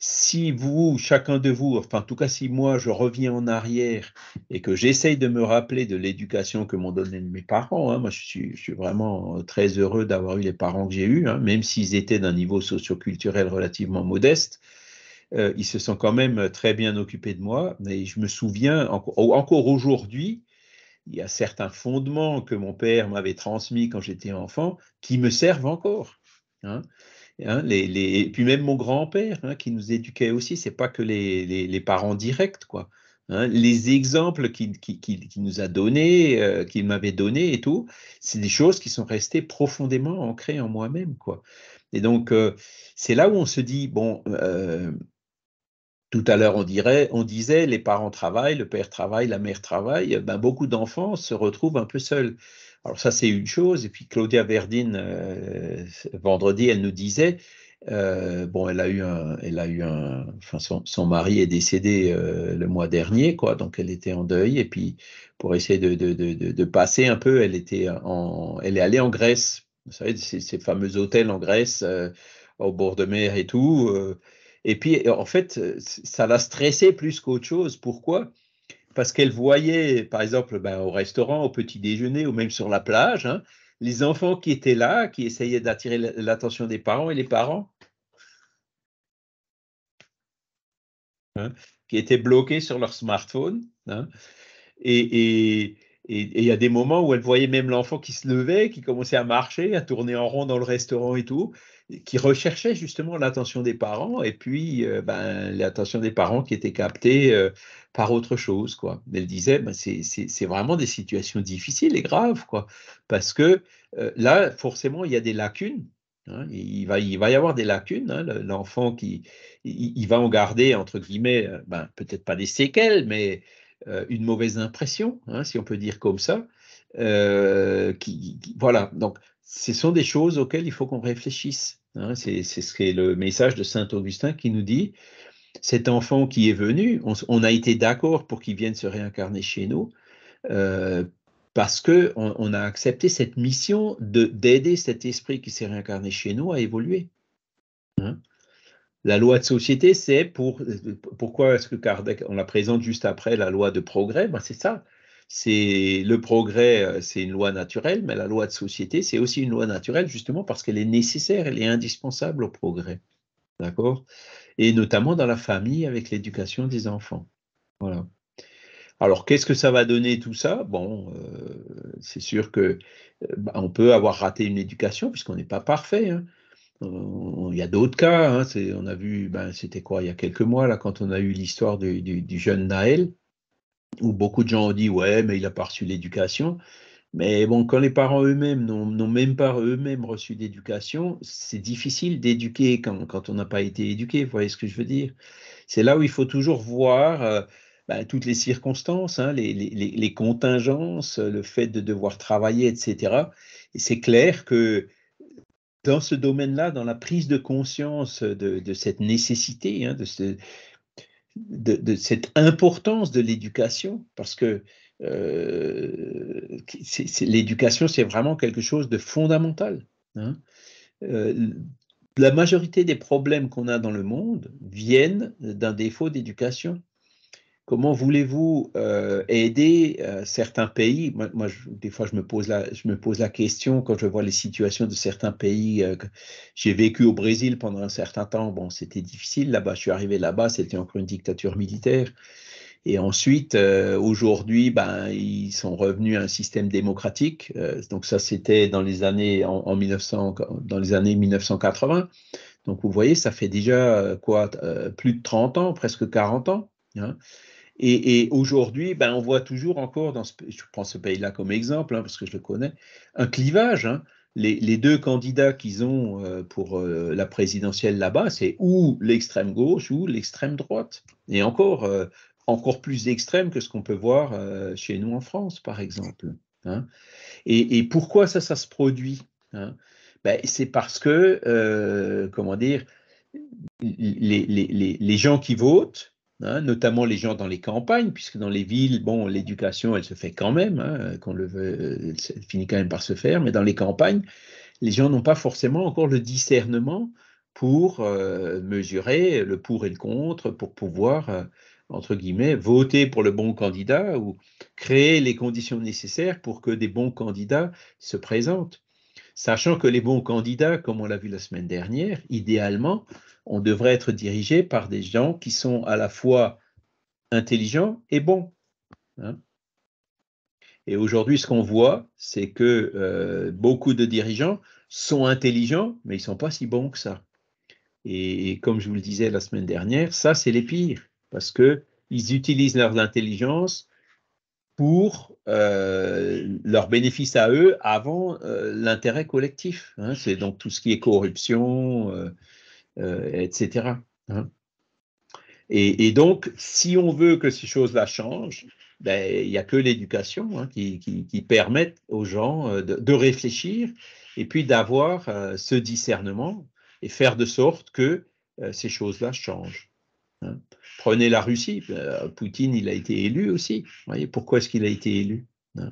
si vous, chacun de vous, enfin en tout cas si moi je reviens en arrière et que j'essaye de me rappeler de l'éducation que m'ont donnée mes parents, hein, moi je suis, vraiment euh, très heureux d'avoir eu les parents que j'ai eus, hein, même s'ils étaient d'un niveau socioculturel relativement modeste, euh, ils se sont quand même euh, très bien occupés de moi. Mais je me souviens encore aujourd'hui, il y a certains fondements que mon père m'avait transmis quand j'étais enfant qui me servent encore. Hein. Hein, et puis même mon grand-père hein, qui nous éduquait aussi, c'est pas que les, parents directs, quoi. Hein. les exemples qu'il nous a donnés, euh, qu'il m'avait donnés et tout, c'est des choses qui sont restées profondément ancrées en moi-même, quoi. Et donc, euh, c'est là où on se dit, bon, euh, tout à l'heure, on, dirait, on disait, les parents travaillent, le père travaille, la mère travaille, ben, beaucoup d'enfants se retrouvent un peu seuls. Alors ça, c'est une chose. Et puis Claudia Verdine, euh, vendredi, elle nous disait, euh, bon, elle a eu un, elle a eu un, son, mari est décédé euh, le mois dernier, quoi. Donc elle était en deuil. Et puis pour essayer de, de, de, de passer un peu, elle était en, elle est allée en Grèce. Vous savez, ces, ces fameux hôtels en Grèce, au bord de mer et tout. et puis en fait, ça l'a stressé plus qu'autre chose. Pourquoi parce qu'elle voyait, par exemple, ben, au restaurant, au petit déjeuner ou même sur la plage, hein, les enfants qui étaient là, qui essayaient d'attirer l'attention des parents et les parents hein, qui étaient bloqués sur leur smartphone. Hein. et, et il y a des moments où elle voyait même l'enfant qui se levait, qui commençait à marcher, à tourner en rond dans le restaurant et tout qui recherchait justement l'attention des parents et puis euh, ben, l'attention des parents qui était captée euh, par autre chose. Quoi. Elle disait, ben, c'est vraiment des situations difficiles et graves, quoi, parce que euh, là, forcément, il y a des lacunes. Hein. il, va, il va y avoir des lacunes. Hein. L'enfant qui il, va en garder, entre guillemets, ben, peut-être pas des séquelles, mais une mauvaise impression, hein, si on peut dire comme ça. qui, voilà, donc ce sont des choses auxquelles il faut qu'on réfléchisse. Hein. C'est ce qu'est le message de Saint Augustin qui nous dit, cet enfant qui est venu, on, a été d'accord pour qu'il vienne se réincarner chez nous, euh, parce qu'on on a accepté cette mission d'aider cet esprit qui s'est réincarné chez nous à évoluer. Hein. La loi de société, c'est pour, euh, pourquoi est-ce que Kardec, on la présente juste après la loi de progrès, ben, c'est ça, c'est le progrès, euh, c'est une loi naturelle, mais la loi de société, c'est aussi une loi naturelle justement parce qu'elle est nécessaire, elle est indispensable au progrès. D'accord Et notamment dans la famille avec l'éducation des enfants. Voilà. Alors, qu'est-ce que ça va donner tout ça Bon, euh, c'est sûr que euh, bah, on peut avoir raté une éducation puisqu'on n'est pas parfait. Hein. Il y a d'autres cas. Hein. on a vu, ben, c'était quoi il y a quelques mois là, quand on a eu l'histoire du, jeune Naël où beaucoup de gens ont dit ouais, mais il n'a pas reçu l'éducation. Mais bon, quand les parents eux-mêmes n'ont même pas eux-mêmes reçu d'éducation, c'est difficile d'éduquer quand, quand, on n'a pas été éduqué. Vous voyez ce que je veux dire C'est là où il faut toujours voir euh, ben, toutes les circonstances, hein, les, les, les, contingences, le fait de devoir travailler, etc. Et c'est clair que dans ce domaine-là, dans la prise de conscience de, de cette nécessité, hein, de, ce, de, cette importance de l'éducation, parce que euh, l'éducation, c'est vraiment quelque chose de fondamental. Hein. Euh, la majorité des problèmes qu'on a dans le monde viennent d'un défaut d'éducation. Comment voulez-vous euh, aider euh, certains pays Moi, des fois, je me, pose la, question quand je vois les situations de certains pays. Euh, j'ai vécu au Brésil pendant un certain temps. Bon, c'était difficile là-bas. Je suis arrivé là-bas, c'était encore une dictature militaire. Et ensuite, aujourd'hui, ben, ils sont revenus à un système démocratique. donc ça, c'était dans les années dans les années 1980. Donc vous voyez, ça fait déjà quoi, plus de 30 ans, presque 40 ans. Hein. Et, aujourd'hui, ben, on voit toujours encore, dans je prends ce pays-là comme exemple, hein, parce que je le connais, un clivage. Hein. Les, deux candidats qu'ils ont euh, pour euh, la présidentielle là-bas, c'est ou l'extrême gauche ou l'extrême droite. Et encore, euh, encore plus extrême que ce qu'on peut voir chez nous en France, par exemple. Hein. Et, pourquoi ça, ça se produit ben, C'est parce que, comment dire, les, les, les gens qui votent, Hein, notamment les gens dans les campagnes, puisque dans les villes, bon, l'éducation, elle se fait quand même, hein, qu'on le veut, elle finit quand même par se faire, mais dans les campagnes, les gens n'ont pas forcément encore le discernement pour euh, mesurer le pour et le contre, pour pouvoir, euh, entre guillemets, voter pour le bon candidat ou créer les conditions nécessaires pour que des bons candidats se présentent sachant que les bons candidats, comme on l'a vu la semaine dernière, idéalement, on devrait être dirigé par des gens qui sont à la fois intelligents et bons. Hein. et aujourd'hui, ce qu'on voit, c'est que euh, beaucoup de dirigeants sont intelligents, mais ils ne sont pas si bons que ça. Et, et, comme je vous le disais la semaine dernière, ça, c'est les pires, parce qu'ils utilisent leur intelligence pour euh, leurs bénéfices à eux avant euh, l'intérêt collectif. Hein. c'est donc tout ce qui est corruption, euh, euh, etc. Hein. Et, donc, si on veut que ces choses-là changent, ben, il n'y a que l'éducation hein, qui, qui, permet aux gens de, réfléchir et puis d'avoir ce discernement et faire de sorte que ces choses-là changent. Hein. Prenez la Russie, euh, Poutine, il a été élu aussi. voyez, pourquoi est-ce qu'il a été élu hein?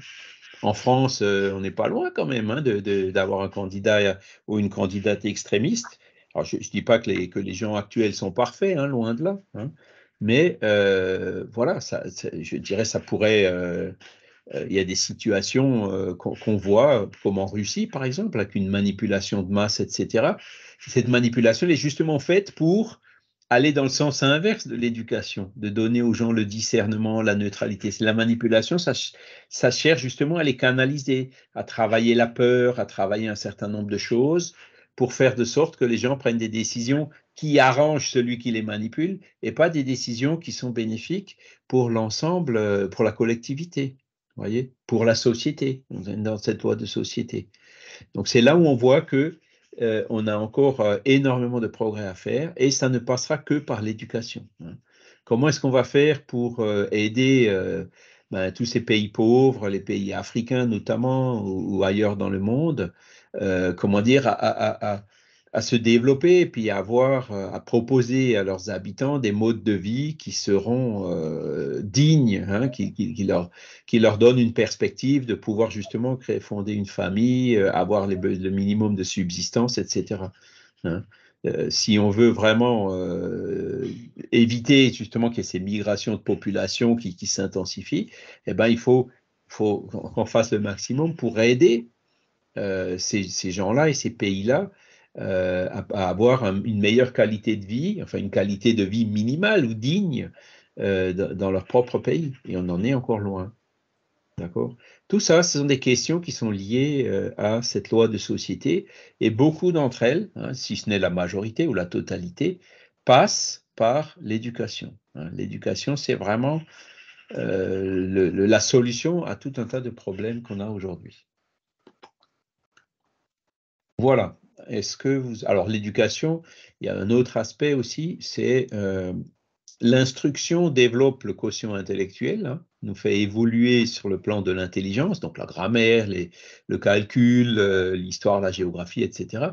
En France, euh, on n'est pas loin quand même hein, d'avoir un candidat euh, ou une candidate extrémiste. Alors, je ne dis pas que les, que les, gens actuels sont parfaits, loin de là. Mais voilà, je dirais, ça pourrait. il y a des situations qu'on voit, comme en Russie par exemple, avec une manipulation de masse, etc. Cette manipulation est justement faite pour aller dans le sens inverse de l'éducation, de donner aux gens le discernement, la neutralité. C'est la manipulation, ça, cherche justement à les canaliser, à travailler la peur, à travailler un certain nombre de choses pour faire de sorte que les gens prennent des décisions qui arrangent celui qui les manipule et pas des décisions qui sont bénéfiques pour l'ensemble, euh, pour la collectivité, voyez, pour la société. dans cette loi de société. Donc c'est là où on voit que euh, on a encore euh, énormément de progrès à faire et ça ne passera que par l'éducation. Hein. Comment est-ce qu'on va faire pour euh, aider ben, tous ces pays pauvres, les pays africains notamment ou, ailleurs dans le monde, comment dire, à, à se développer et puis à avoir, euh, à proposer à leurs habitants des modes de vie qui seront euh, dignes, hein, qui, qui, leur, qui leur donnent une perspective de pouvoir justement créer, fonder une famille, euh, avoir les, le minimum de subsistance, etc. Hein. si on veut vraiment éviter justement que ces migrations de population qui, qui s'intensifient, eh ben, il faut, faut qu'on fasse le maximum pour aider ces, ces gens-là et ces pays-là euh, à, avoir une meilleure qualité de vie, enfin une qualité de vie minimale ou digne euh, dans leur propre pays. Et on en est encore loin. D'accord Tout ça, ce sont des questions qui sont liées euh, à cette loi de société. Et beaucoup d'entre elles, hein, si ce n'est la majorité ou la totalité, passent par l'éducation. Hein. L'éducation, c'est vraiment la solution à tout un tas de problèmes qu'on a aujourd'hui. Voilà, ce que Alors, l'éducation, il y a un autre aspect aussi, c'est euh, l'instruction développe le quotient intellectuel, hein, nous fait évoluer sur le plan de l'intelligence, donc la grammaire, le calcul, euh, l'histoire, la géographie, etc.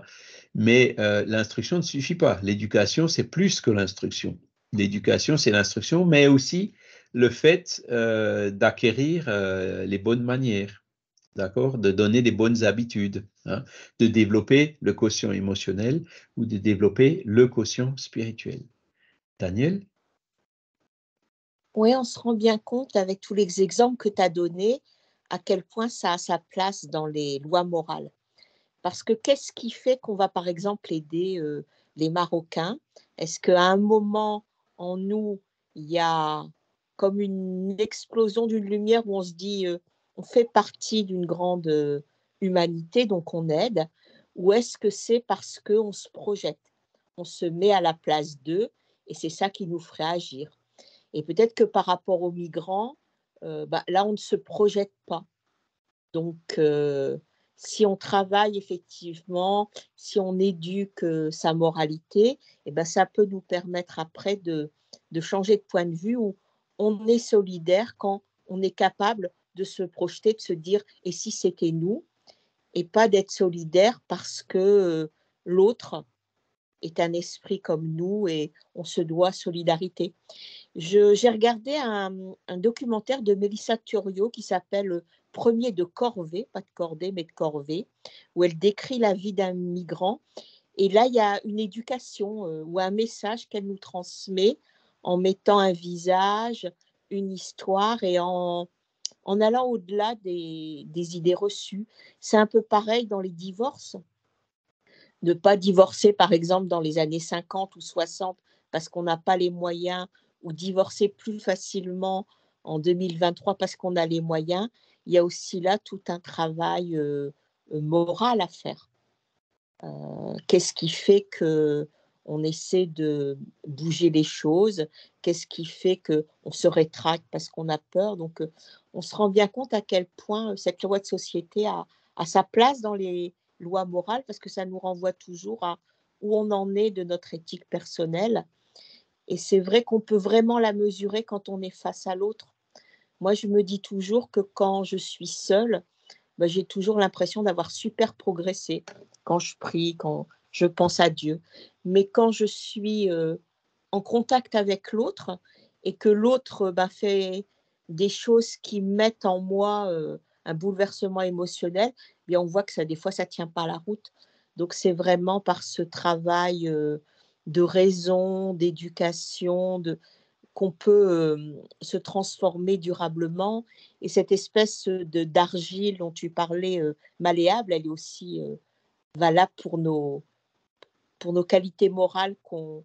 Mais euh, l'instruction ne suffit pas. L'éducation, c'est plus que l'instruction. L'éducation, c'est l'instruction, mais aussi le fait d'acquérir les bonnes manières d'accord, de donner des bonnes habitudes, hein, de développer le quotient émotionnel ou de développer le quotient spirituel. Daniel Oui, on se rend bien compte avec tous les exemples que tu as donnés à quel point ça a sa place dans les lois morales. Parce que qu'est-ce qui fait qu'on va par exemple aider euh, les Marocains Est-ce qu'à un moment en nous, il y a comme une explosion d'une lumière où on se dit euh, on fait partie d'une grande humanité, donc on aide, ou est-ce que c'est parce qu'on se projette, on se met à la place d'eux, et c'est ça qui nous ferait agir. Et peut-être que par rapport aux migrants, bah, là, on ne se projette pas. Donc, si on travaille effectivement, si on éduque sa moralité, eh ben, ça peut nous permettre après de, de changer de point de vue où on est solidaire quand on est capable de se projeter, de se dire et si c'était nous, et pas d'être solidaire parce que euh, l'autre est un esprit comme nous et on se doit solidarité. J'ai regardé un, documentaire de Mélissa Turio qui s'appelle euh, Premier de Corvée, pas de Cordée, mais de Corvée, où elle décrit la vie d'un migrant. Et là, il y a une éducation euh, ou un message qu'elle nous transmet en mettant un visage, une histoire et en, en allant au-delà des, idées reçues. C'est un peu pareil dans les divorces. Ne pas divorcer, par exemple, dans les années 50 ou 60 parce qu'on n'a pas les moyens, ou divorcer plus facilement en 2023 parce qu'on a les moyens, il y a aussi là tout un travail euh, moral à faire. Euh, qu'est-ce qui fait que on essaie de bouger les choses. Qu'est-ce qui fait que on se rétracte parce qu'on a peur Donc, euh, on se rend bien compte à quel point euh, cette loi de société a, sa place dans les lois morales parce que ça nous renvoie toujours à où on en est de notre éthique personnelle. Et c'est vrai qu'on peut vraiment la mesurer quand on est face à l'autre. Moi, je me dis toujours que quand je suis seule, bah, j'ai toujours l'impression d'avoir super progressé. Quand je prie, quand je pense à Dieu. Mais quand je suis euh, en contact avec l'autre et que l'autre euh, bah, fait des choses qui mettent en moi euh, un bouleversement émotionnel, eh bien on voit que ça des fois ça tient pas la route. Donc c'est vraiment par ce travail de raison, d'éducation, qu'on peut se transformer durablement. Et cette espèce de d'argile dont tu parlais, malléable, elle est aussi valable pour nos, pour nos qualités morales qu'on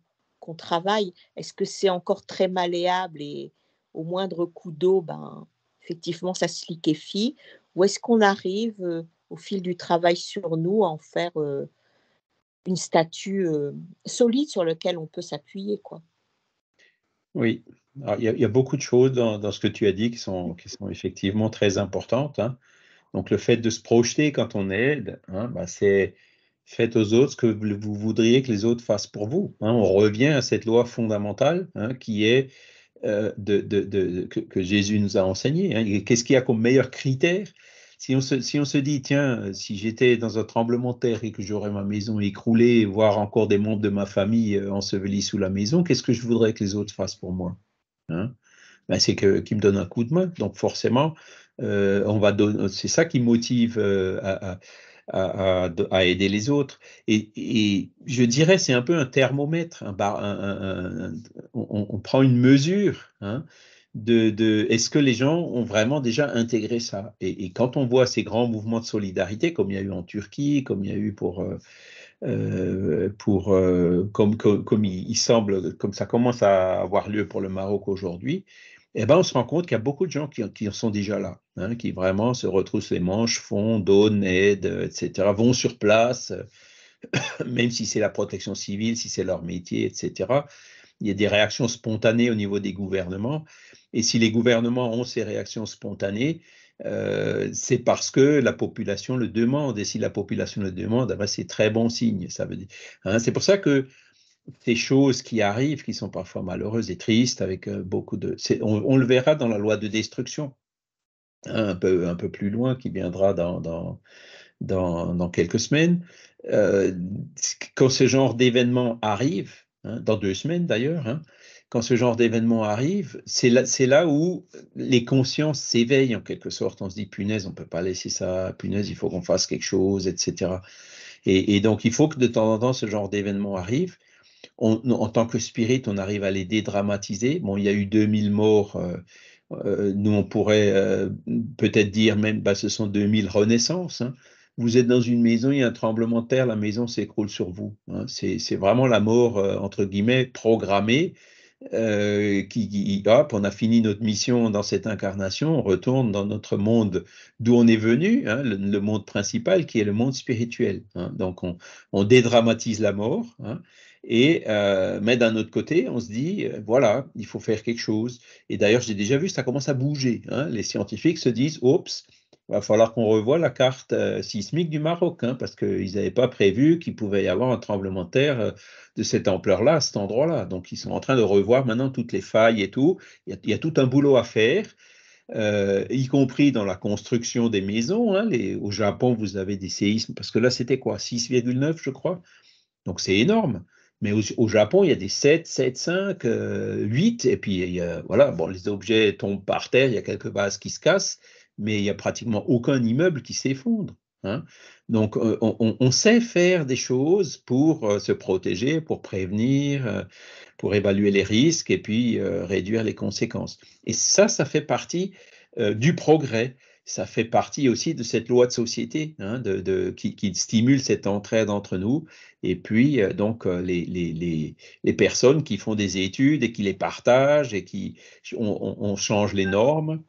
travaille Est-ce que c'est encore très malléable et au moindre coup d'eau, ben, effectivement, ça se liquéfie Ou est-ce qu'on arrive euh, au fil du travail sur nous à en faire euh, une statue euh, solide sur laquelle on peut s'appuyer quoi Oui, il, y a, beaucoup de choses dans, ce que tu as dit qui sont, qui sont effectivement très importantes. Hein. Donc le fait de se projeter quand on aide, hein, ben, c'est faites aux autres ce que vous voudriez que les autres fassent pour vous. Hein. on revient à cette loi fondamentale hein, qui est euh, de, que, Jésus nous a enseignée. Hein. Qu'est-ce qu'il y a comme meilleur critère si on, se, si on se dit, tiens, si j'étais dans un tremblement de terre et que j'aurais ma maison écroulée, voire encore des membres de ma famille euh, ensevelis sous la maison, qu'est-ce que je voudrais que les autres fassent pour moi ben, c'est qu'ils qui me donnent un coup de main. Donc forcément, euh, on va c'est ça qui motive à, à, aider les autres. Et, je dirais, c'est un peu un thermomètre. on, prend une mesure. Hein, de, est-ce que les gens ont vraiment déjà intégré ça et, quand on voit ces grands mouvements de solidarité, comme il y a eu en Turquie, comme il y a eu pour, euh, euh, pour euh, comme, comme, il, semble, comme ça commence à avoir lieu pour le Maroc aujourd'hui, eh ben, on se rend compte qu'il y a beaucoup de gens qui, qui sont déjà là, hein, qui vraiment se retroussent les manches, font, donnent, aident, etc., vont sur place, même si c'est la protection civile, si c'est leur métier, etc. Il y a des réactions spontanées au niveau des gouvernements. Et si les gouvernements ont ces réactions spontanées, euh, c'est parce que la population le demande. Et si la population le demande, eh ben, c'est très bon signe. Ça veut dire. Hein. c'est pour ça que ces choses qui arrivent, qui sont parfois malheureuses et tristes, avec euh, beaucoup de. On, on, le verra dans la loi de destruction, hein, un peu, un peu plus loin, qui viendra dans, dans, dans, quelques semaines. Euh, quand ce genre d'événement arrive, hein, dans deux semaines d'ailleurs, hein, quand ce genre d'événement arrive, c'est là, là, où les consciences s'éveillent en quelque sorte. On se dit, punaise, on ne peut pas laisser ça, punaise, il faut qu'on fasse quelque chose, etc. Et, et, donc, il faut que de temps en temps, ce genre d'événement arrive en tant que spirit, on arrive à les dédramatiser. Bon, il y a eu 2000 morts. Euh, euh, nous, on pourrait euh, peut-être dire même, bah, ce sont 2000 renaissances. Hein. Vous êtes dans une maison, il y a un tremblement de terre, la maison s'écroule sur vous. Hein. C'est vraiment la mort, entre guillemets, programmée. qui, hop, on a fini notre mission dans cette incarnation, on retourne dans notre monde d'où on est venu, hein, le, monde principal qui est le monde spirituel. Donc on, dédramatise la mort, et, euh, mais d'un autre côté, on se dit, euh, voilà, il faut faire quelque chose. Et d'ailleurs, j'ai déjà vu, ça commence à bouger. Hein. Les scientifiques se disent, oups, va falloir qu'on revoie la carte euh, sismique du Maroc, hein, parce qu'ils n'avaient pas prévu qu'il pouvait y avoir un tremblement de terre de cette ampleur-là, à cet endroit-là. Donc, ils sont en train de revoir maintenant toutes les failles et tout. Il y a, tout un boulot à faire. y compris dans la construction des maisons. Hein. au Japon, vous avez des séismes, parce que là, c'était quoi 6,9, je crois. Donc, c'est énorme. Mais au, Japon, il y a des 7, 7, 5, 8, et puis il y a, voilà, bon, les objets tombent par terre, il y a quelques bases qui se cassent, mais il n'y a pratiquement aucun immeuble qui s'effondre. Hein. Donc euh, on, sait faire des choses pour euh, se protéger, pour prévenir, euh, pour évaluer les risques et puis réduire les conséquences. Et ça, ça fait partie du progrès ça fait partie aussi de cette loi de société hein, de, qui, stimule cette entraide entre nous. Et puis, euh, donc, euh, les, les, les, personnes qui font des études et qui les partagent et qui, on, on change les normes.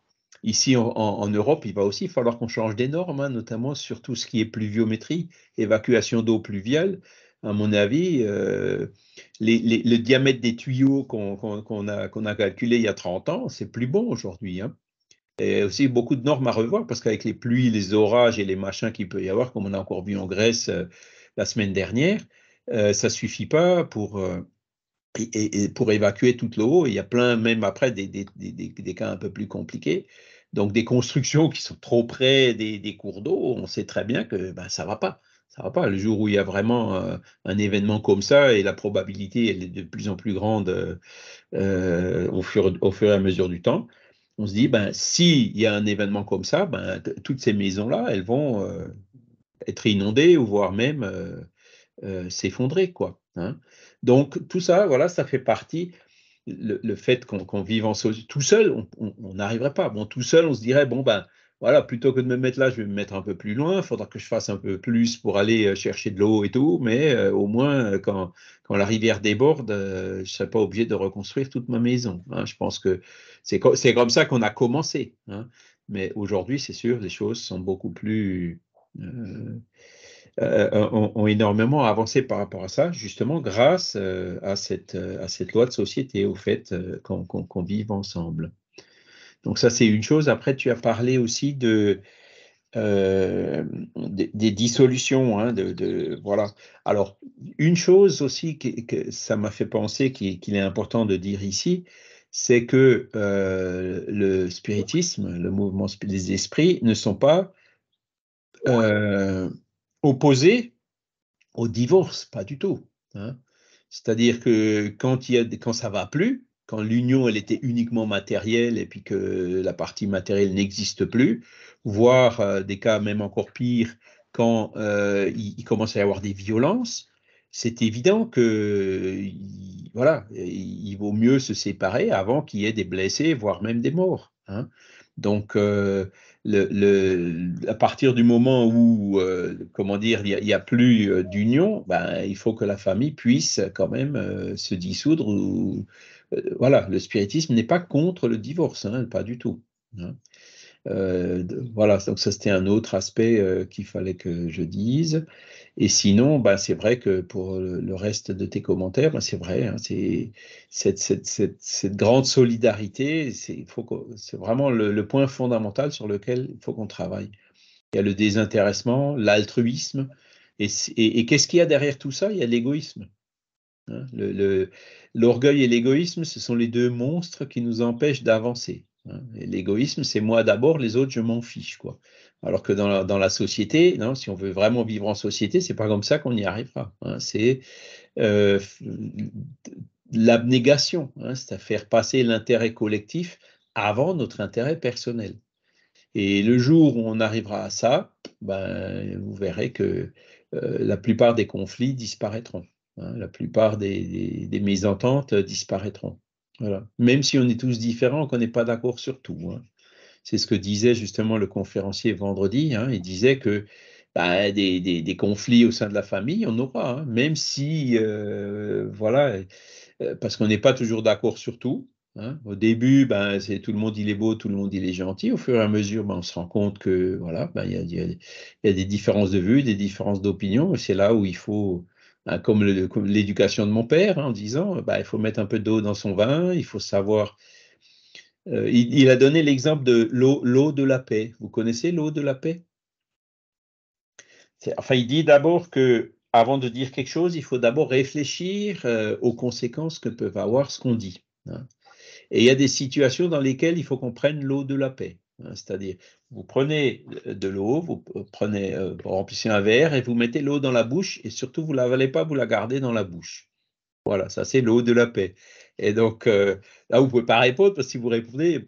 Ici, en, Europe, il va aussi falloir qu'on change des normes, hein, notamment sur tout ce qui est pluviométrie, évacuation d'eau pluviale. À mon avis, euh, les, le diamètre des tuyaux qu'on a, qu'on a calculé il y a 30 ans, c'est plus bon aujourd'hui. Hein. Et aussi beaucoup de normes à revoir parce qu'avec les pluies, les orages et les machins qu'il peut y avoir, comme on a encore vu en Grèce euh, la semaine dernière, euh, ça ne suffit pas pour, euh, et, pour évacuer toute l'eau. Il y a plein, même après, des, des, des, des, cas un peu plus compliqués. Donc des constructions qui sont trop près des, cours d'eau, on sait très bien que ben, ça ne va pas. Ça va pas. Le jour où il y a vraiment un événement comme ça, et la probabilité elle est de plus en plus grande au, fur, au fur et à mesure du temps, on se dit, ben, s'il y a un événement comme ça, ben, toutes ces maisons-là, elles vont euh, être inondées ou voire même euh, euh, s'effondrer. quoi. Hein. Donc, tout ça, voilà, ça fait partie. Le, fait qu'on vive en, tout seul, on n'arriverait pas. Bon, tout seul, on se dirait, bon, ben, voilà, plutôt que de me mettre là, je vais me mettre un peu plus loin. Il faudra que je fasse un peu plus pour aller euh, chercher de l'eau et tout. Mais euh, au moins, euh, quand, quand, la rivière déborde, je ne serai pas obligé de reconstruire toute ma maison. Hein. Je pense que c'est comme ça qu'on a commencé. Hein. Mais aujourd'hui, c'est sûr, les choses sont beaucoup plus. ont, énormément avancé par rapport à ça, justement grâce à, cette, à cette loi de société, au fait qu'on vive ensemble. Donc ça, c'est une chose. Après, tu as parlé aussi de, euh, des, dissolutions. Hein, de, voilà. Alors, une chose aussi que, ça m'a fait penser qu'il est important de dire ici, c'est que euh, le spiritisme, le mouvement des esprits ne sont pas euh, opposés au divorce, pas du tout. Hein. C'est-à-dire que quand, il y a, quand ça va plus, quand l'union elle était uniquement matérielle et puis que la partie matérielle n'existe plus, voire euh, des cas même encore pires quand euh, il, commence à y avoir des violences, c'est évident que voilà, il, vaut mieux se séparer avant qu'il y ait des blessés, voire même des morts. Hein. Donc, euh, le, à partir du moment où, comment dire, il n'y a, plus d'union, ben, il faut que la famille puisse quand même se dissoudre ou, euh, voilà, le spiritisme n'est pas contre le divorce, hein, pas du tout. Hein. Euh, voilà, donc ça c'était un autre aspect euh, qu'il fallait que je dise. Et sinon, ben, c'est vrai que pour le reste de tes commentaires, bah, c'est vrai, hein, c'est cette, grande solidarité, c'est vraiment le, point fondamental sur lequel il faut qu'on travaille. Il y a le désintéressement, l'altruisme, et qu'est-ce qu'il y a derrière tout ça Il y a l'égoïsme. Hein, l'orgueil et l'égoïsme, ce sont les deux monstres qui nous empêchent d'avancer. Hein. L'égoïsme, c'est moi d'abord, les autres, je m'en fiche. Quoi. Alors que dans la, société, hein, si on veut vraiment vivre en société, c'est pas comme ça qu'on y arrivera. Hein. C'est euh, l'abnégation, c'est à faire passer l'intérêt collectif avant notre intérêt personnel. Et le jour où on arrivera à ça, ben, vous verrez que euh, la plupart des conflits disparaîtront. Hein, la plupart des, des, mésententes disparaîtront. Voilà. Même si on est tous différents, qu'on n'est pas d'accord sur tout. Hein. C'est ce que disait justement le conférencier vendredi. Hein. Il disait que bah, des, conflits au sein de la famille, on aura, même si, euh, voilà, euh, parce qu'on n'est pas toujours d'accord sur tout. Au début, ben, c'est tout le monde il est beau, tout le monde il est gentil. Au fur et à mesure, bah, on se rend compte que voilà, il y, a des différences de vues, des différences d'opinion. C'est là où il faut Hein, comme l'éducation de mon père, hein, en disant bah, il faut mettre un peu d'eau dans son vin, il faut savoir. Euh, il, a donné l'exemple de l'eau de la paix. Vous connaissez l'eau de la paix Enfin, il dit d'abord que avant de dire quelque chose, il faut d'abord réfléchir euh, aux conséquences que peuvent avoir ce qu'on dit. Hein. Et il y a des situations dans lesquelles il faut qu'on prenne l'eau de la paix. Hein, c'est-à-dire, vous prenez euh, de l'eau, vous euh, prenez, euh, remplissez un verre et vous mettez l'eau dans la bouche et surtout vous l'avalez pas, vous la gardez dans la bouche. Voilà, ça c'est l'eau de la paix. Et donc là, vous pouvez pas répondre parce que si vous répondez,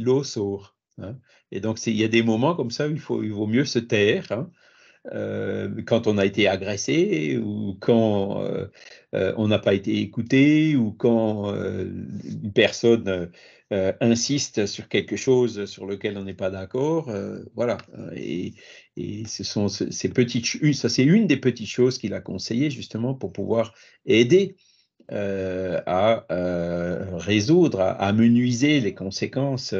l'eau sort. Hein. Et donc il y a des moments comme ça où il, faut, il vaut mieux se taire. Hein. quand on a été agressé ou quand on n'a pas été écouté ou quand une personne euh, insiste sur quelque chose sur lequel on n'est pas d'accord. Euh, voilà. Euh, et, ce sont ces petites, ça c'est une des petites choses qu'il a conseillé justement pour pouvoir aider à résoudre, à menuiser les conséquences.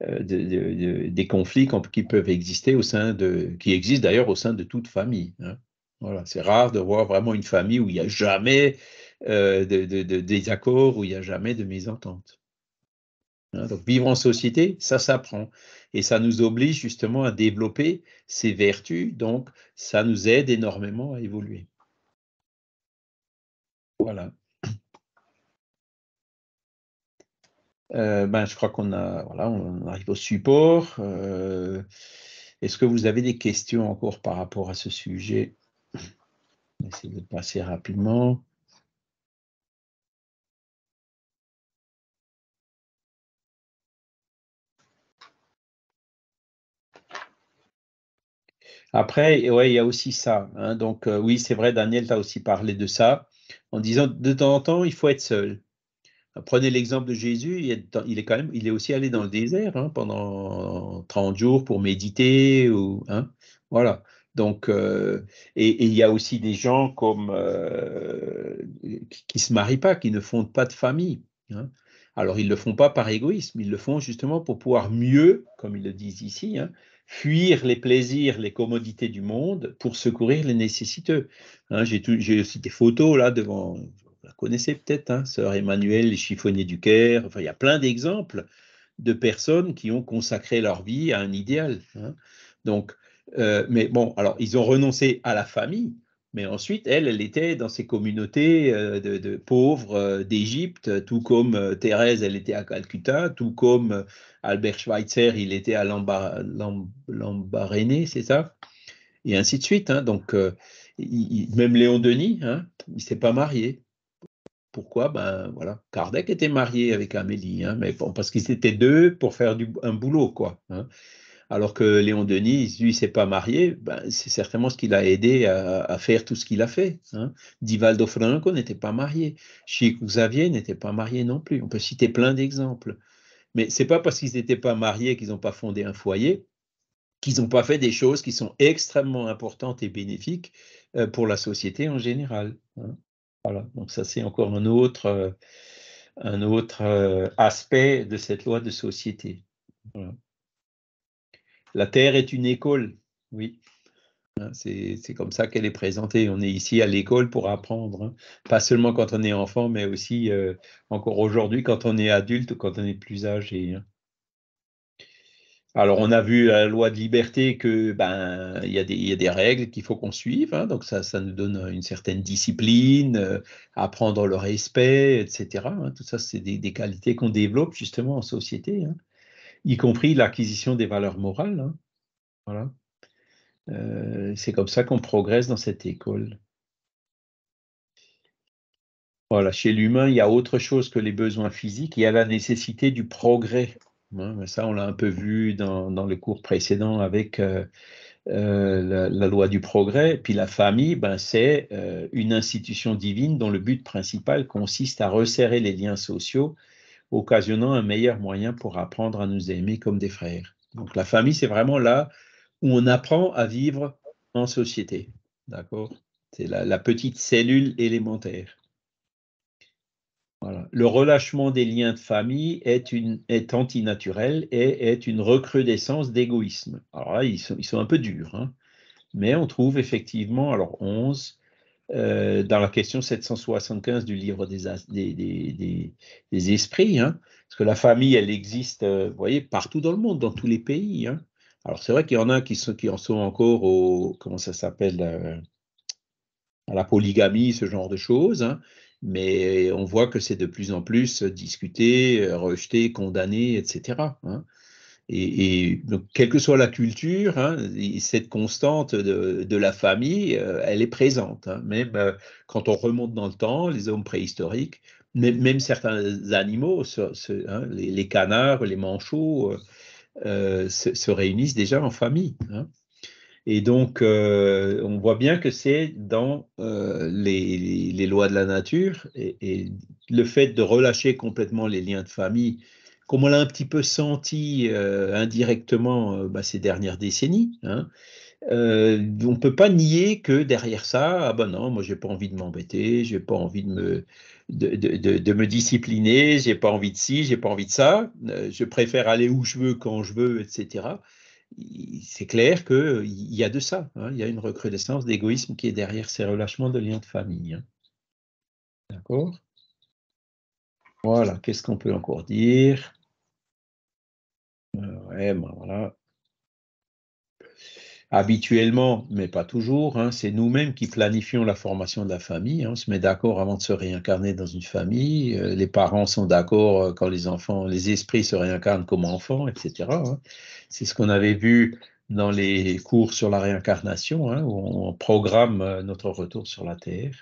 des conflits qui peuvent exister au sein de, qui existent d'ailleurs au sein de toute famille. Hein. Voilà, c'est rare de voir vraiment une famille où il n'y a jamais de, désaccord, où il n'y a jamais de mésentente. Hein, donc vivre en société, ça s'apprend et ça nous oblige justement à développer ces vertus, donc ça nous aide énormément à évoluer. Voilà. Euh, ben, je crois qu'on a, arrive au support. Euh, est-ce que vous avez des questions encore par rapport à ce sujet On essayer de passer rapidement. Après, ouais, il y a aussi ça. Hein. donc, euh, oui, c'est vrai, Daniel, tu aussi parlé de ça, en disant de temps en temps, il faut être seul. Prenez l'exemple de Jésus, il est, quand même, il est aussi allé dans le désert hein, pendant 30 jours pour méditer. Ou, hein, voilà. Donc, euh, et, il y a aussi des gens comme euh, qui ne se marient pas, qui ne fondent pas de famille. Alors, ils ne le font pas par égoïsme, ils le font justement pour pouvoir mieux, comme ils le disent ici, fuir les plaisirs, les commodités du monde pour secourir les nécessiteux. Hein, J'ai aussi des photos là devant, vous la connaissez peut-être, hein, Sœur Emmanuel, les chiffonniers du Caire, enfin, il y a plein d'exemples de personnes qui ont consacré leur vie à un idéal. Hein. Donc, euh, mais bon, alors ils ont renoncé à la famille, mais ensuite, elle, elle était dans ces communautés euh, de, pauvres euh, d'Égypte, euh, tout comme Thérèse, elle était à Calcutta, tout comme Albert Schweitzer, il était à Lambaréné, c'est ça Et ainsi de suite. Hein. Donc, même Léon Denis, hein, il ne s'est pas marié. Pourquoi Ben voilà, Kardec était marié avec Amélie, hein, mais bon, parce qu'ils étaient deux pour faire du, un boulot, quoi. Alors que Léon Denis, lui, s'est pas marié, ben, c'est certainement ce qui l'a aidé à, faire tout ce qu'il a fait. Hein. Divaldo Franco n'était pas marié, Chic Xavier n'était pas marié non plus. On peut citer plein d'exemples. Mais c'est pas parce qu'ils n'étaient pas mariés qu'ils n'ont pas fondé un foyer, qu'ils n'ont pas fait des choses qui sont extrêmement importantes et bénéfiques euh, pour la société en général. Hein. Voilà, donc ça c'est encore un autre, euh, un autre euh, aspect de cette loi de société. La Terre est une école, oui. Hein, c'est comme ça qu'elle est présentée. On est ici à l'école pour apprendre, hein. pas seulement quand on est enfant, mais aussi euh, encore aujourd'hui quand on est adulte ou quand on est plus âgé. Hein. Alors, on a vu à la loi de liberté que ben il y, a des règles qu'il faut qu'on suive, donc ça, ça nous donne une certaine discipline, apprendre euh, le respect, etc. Tout ça, c'est des, qualités qu'on développe justement en société y compris l'acquisition des valeurs morales. Hein. Voilà. Euh, c'est comme ça qu'on progresse dans cette école. chez l'humain, il y a autre chose que les besoins physiques, il y a la nécessité du progrès. Hein. ça, on l'a un peu vu dans, le cours précédent avec euh, euh, la, la, loi du progrès. Puis la famille, ben, c'est une institution divine dont le but principal consiste à resserrer les liens sociaux occasionnant un meilleur moyen pour apprendre à nous aimer comme des frères. Donc la famille, c'est vraiment là où on apprend à vivre en société. D'accord C'est la, petite cellule élémentaire. Le relâchement des liens de famille est, une, est antinaturel et est une recrudescence d'égoïsme. Alors là, ils sont, un peu durs, hein. mais on trouve effectivement, alors 11, euh, dans la question 775 du livre des, des, des, des esprits, hein. parce que la famille, elle existe, euh, vous voyez, partout dans le monde, dans tous les pays. Hein. Alors c'est vrai qu'il y en a qui, qui en sont encore au, comment ça s'appelle, euh, à la polygamie, ce genre de choses, hein. mais on voit que c'est de plus en plus discuté, rejeté, condamné, etc. Et, donc, quelle que soit la culture, hein, cette constante de, la famille, euh, elle est présente. Hein. même euh, quand on remonte dans le temps, les hommes préhistoriques, même, certains animaux, hein, les, canards, les manchots, euh, se, réunissent déjà en famille. Et donc, on voit bien que c'est dans les, lois de la nature et, et, le fait de relâcher complètement les liens de famille comme on l'a un petit peu senti euh, indirectement euh, bah, ces dernières décennies, hein, euh, on ne peut pas nier que derrière ça, ah ben non, moi j'ai pas envie de m'embêter, j'ai pas envie de me, de, de, de, me discipliner, j'ai pas envie de ci, j'ai pas envie de ça, je préfère aller où je veux, quand je veux, etc. C'est clair qu'il y a de ça, hein, il y a une recrudescence d'égoïsme qui est derrière ces relâchements de liens de famille. Hein. D'accord Voilà, qu'est-ce qu'on peut encore dire euh, ben voilà. Habituellement, mais pas toujours, hein, c'est nous-mêmes qui planifions la formation de la famille. Hein. on se met d'accord avant de se réincarner dans une famille. Euh, les parents sont d'accord euh, quand les enfants, les esprits se réincarnent comme enfants, etc. Hein. C'est ce qu'on avait vu dans les cours sur la réincarnation, où on programme notre retour sur la Terre.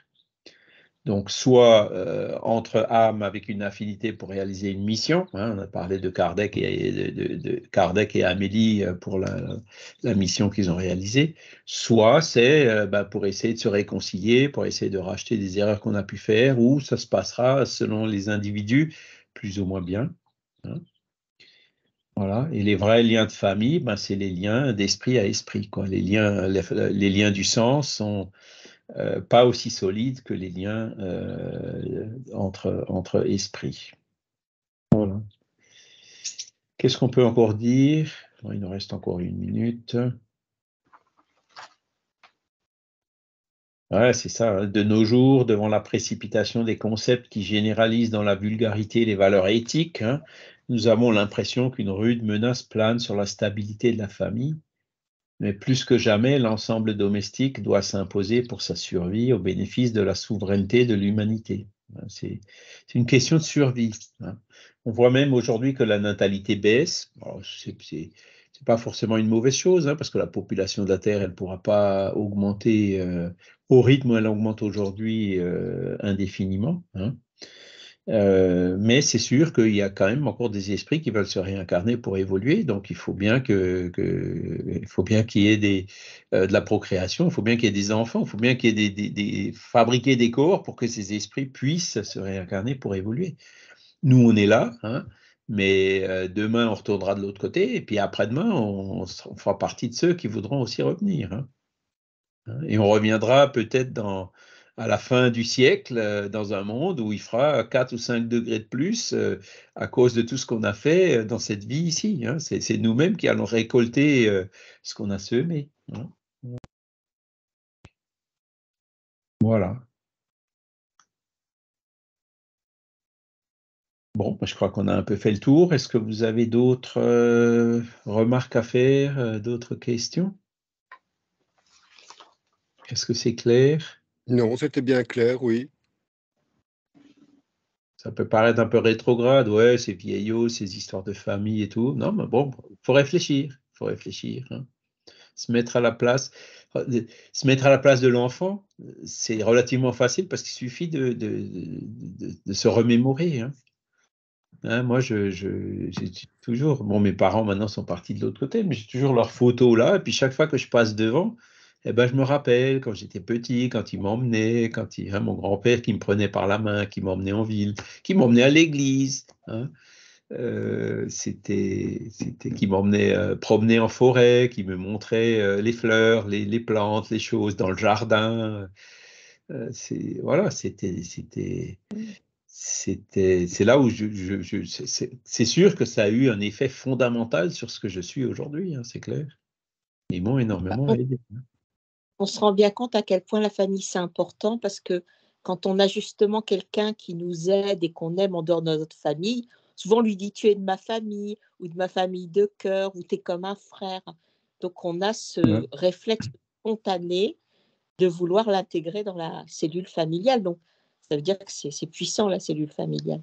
Donc, soit euh, entre âmes avec une affinité pour réaliser une mission, hein, on a parlé de Kardec et, de, Kardec et Amélie euh, pour la, mission qu'ils ont réalisée, soit c'est euh, bah, pour essayer de se réconcilier, pour essayer de racheter des erreurs qu'on a pu faire, ou ça se passera selon les individus, plus ou moins bien. Hein. Voilà. Et les vrais liens de famille, bah, c'est les liens d'esprit à esprit. Quoi. Les, liens, les liens du sens sont euh, pas aussi solide que les liens euh, entre, esprits. Qu'est-ce qu'on peut encore dire Il nous reste encore une minute. c'est ça. Hein. De nos jours, devant la précipitation des concepts qui généralisent dans la vulgarité les valeurs éthiques, hein, nous avons l'impression qu'une rude menace plane sur la stabilité de la famille mais plus que jamais, l'ensemble domestique doit s'imposer pour sa survie au bénéfice de la souveraineté de l'humanité. Hein, c'est une question de survie. Hein. On voit même aujourd'hui que la natalité baisse. Ce n'est pas forcément une mauvaise chose, hein, parce que la population de la Terre, ne pourra pas augmenter euh, au rythme où elle augmente aujourd'hui euh, indéfiniment. Euh, mais c'est sûr qu'il y a quand même encore des esprits qui veulent se réincarner pour évoluer, donc il faut bien que, il faut bien qu'il y ait des, euh, de la procréation, il faut bien qu'il y ait des enfants, il faut bien qu'il y ait des, des, fabriquer des corps pour que ces esprits puissent se réincarner pour évoluer. Nous, on est là, hein. mais euh, demain on retournera de l'autre côté, et puis après-demain on, fera partie de ceux qui voudront aussi revenir. Hein. et on reviendra peut-être dans à la fin du siècle euh, dans un monde où il fera 4 ou 5 degrés de plus euh, à cause de tout ce qu'on a fait euh, dans cette vie ici. Hein. C'est nous-mêmes qui allons récolter ce qu'on a semé. Hein. Voilà. Bon, ben, je crois qu'on a un peu fait le tour. Est-ce que vous avez d'autres remarques à faire, d'autres questions Est-ce que c'est clair non, c'était bien clair, oui. Ça peut paraître un peu rétrograde, ouais, ces vieillot, ces histoires de famille et tout. Non, mais bon, faut réfléchir, faut réfléchir. Hein. Se mettre à la place, se mettre à la place de l'enfant, c'est relativement facile parce qu'il suffit de, se remémorer. Hein. Hein, moi, je, j'ai toujours, bon, mes parents maintenant sont partis de l'autre côté, mais j'ai toujours leurs photos là, et puis chaque fois que je passe devant, eh ben, je me rappelle quand j'étais petit, quand il m'emmenait, quand il, hein, mon grand-père qui me prenait par la main, qui m'emmenait en ville, qui m'emmenait à l'église, hein. euh, c'était, qui m'emmenait euh, promener en forêt, qui me montrait euh, les fleurs, les, plantes, les choses dans le jardin. c'est, voilà, c'était, c'était, c'était, c'est là où je, c'est, sûr que ça a eu un effet fondamental sur ce que je suis aujourd'hui, hein, c'est clair. Ils m'ont bah, énormément aidé on se rend bien compte à quel point la famille c'est important parce que quand on a justement quelqu'un qui nous aide et qu'on aime en dehors de notre famille, souvent on lui dit tu es de ma famille ou de ma famille de cœur ou tu es comme un frère. Donc on a ce réflexe spontané de vouloir l'intégrer dans la cellule familiale. Donc ça veut dire que c'est puissant la cellule familiale.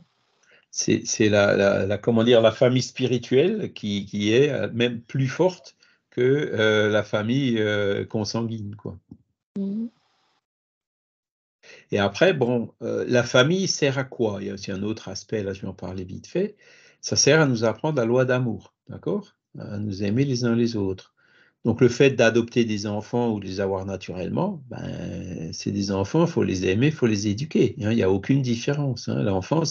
C'est la, comment dire, la famille spirituelle qui est euh, même plus forte que euh, la famille euh, consanguine. Quoi. Mmh. Et après, bon, euh, la famille sert à quoi Il y a aussi un autre aspect, là je vais en parler vite fait. Ça sert à nous apprendre la loi d'amour, d'accord À nous aimer les uns les autres. Donc le fait d'adopter des enfants ou de les avoir naturellement, ben, c'est des enfants, il faut les aimer, il faut les éduquer. Hein. Il n'y a aucune différence. Hein. L'enfant,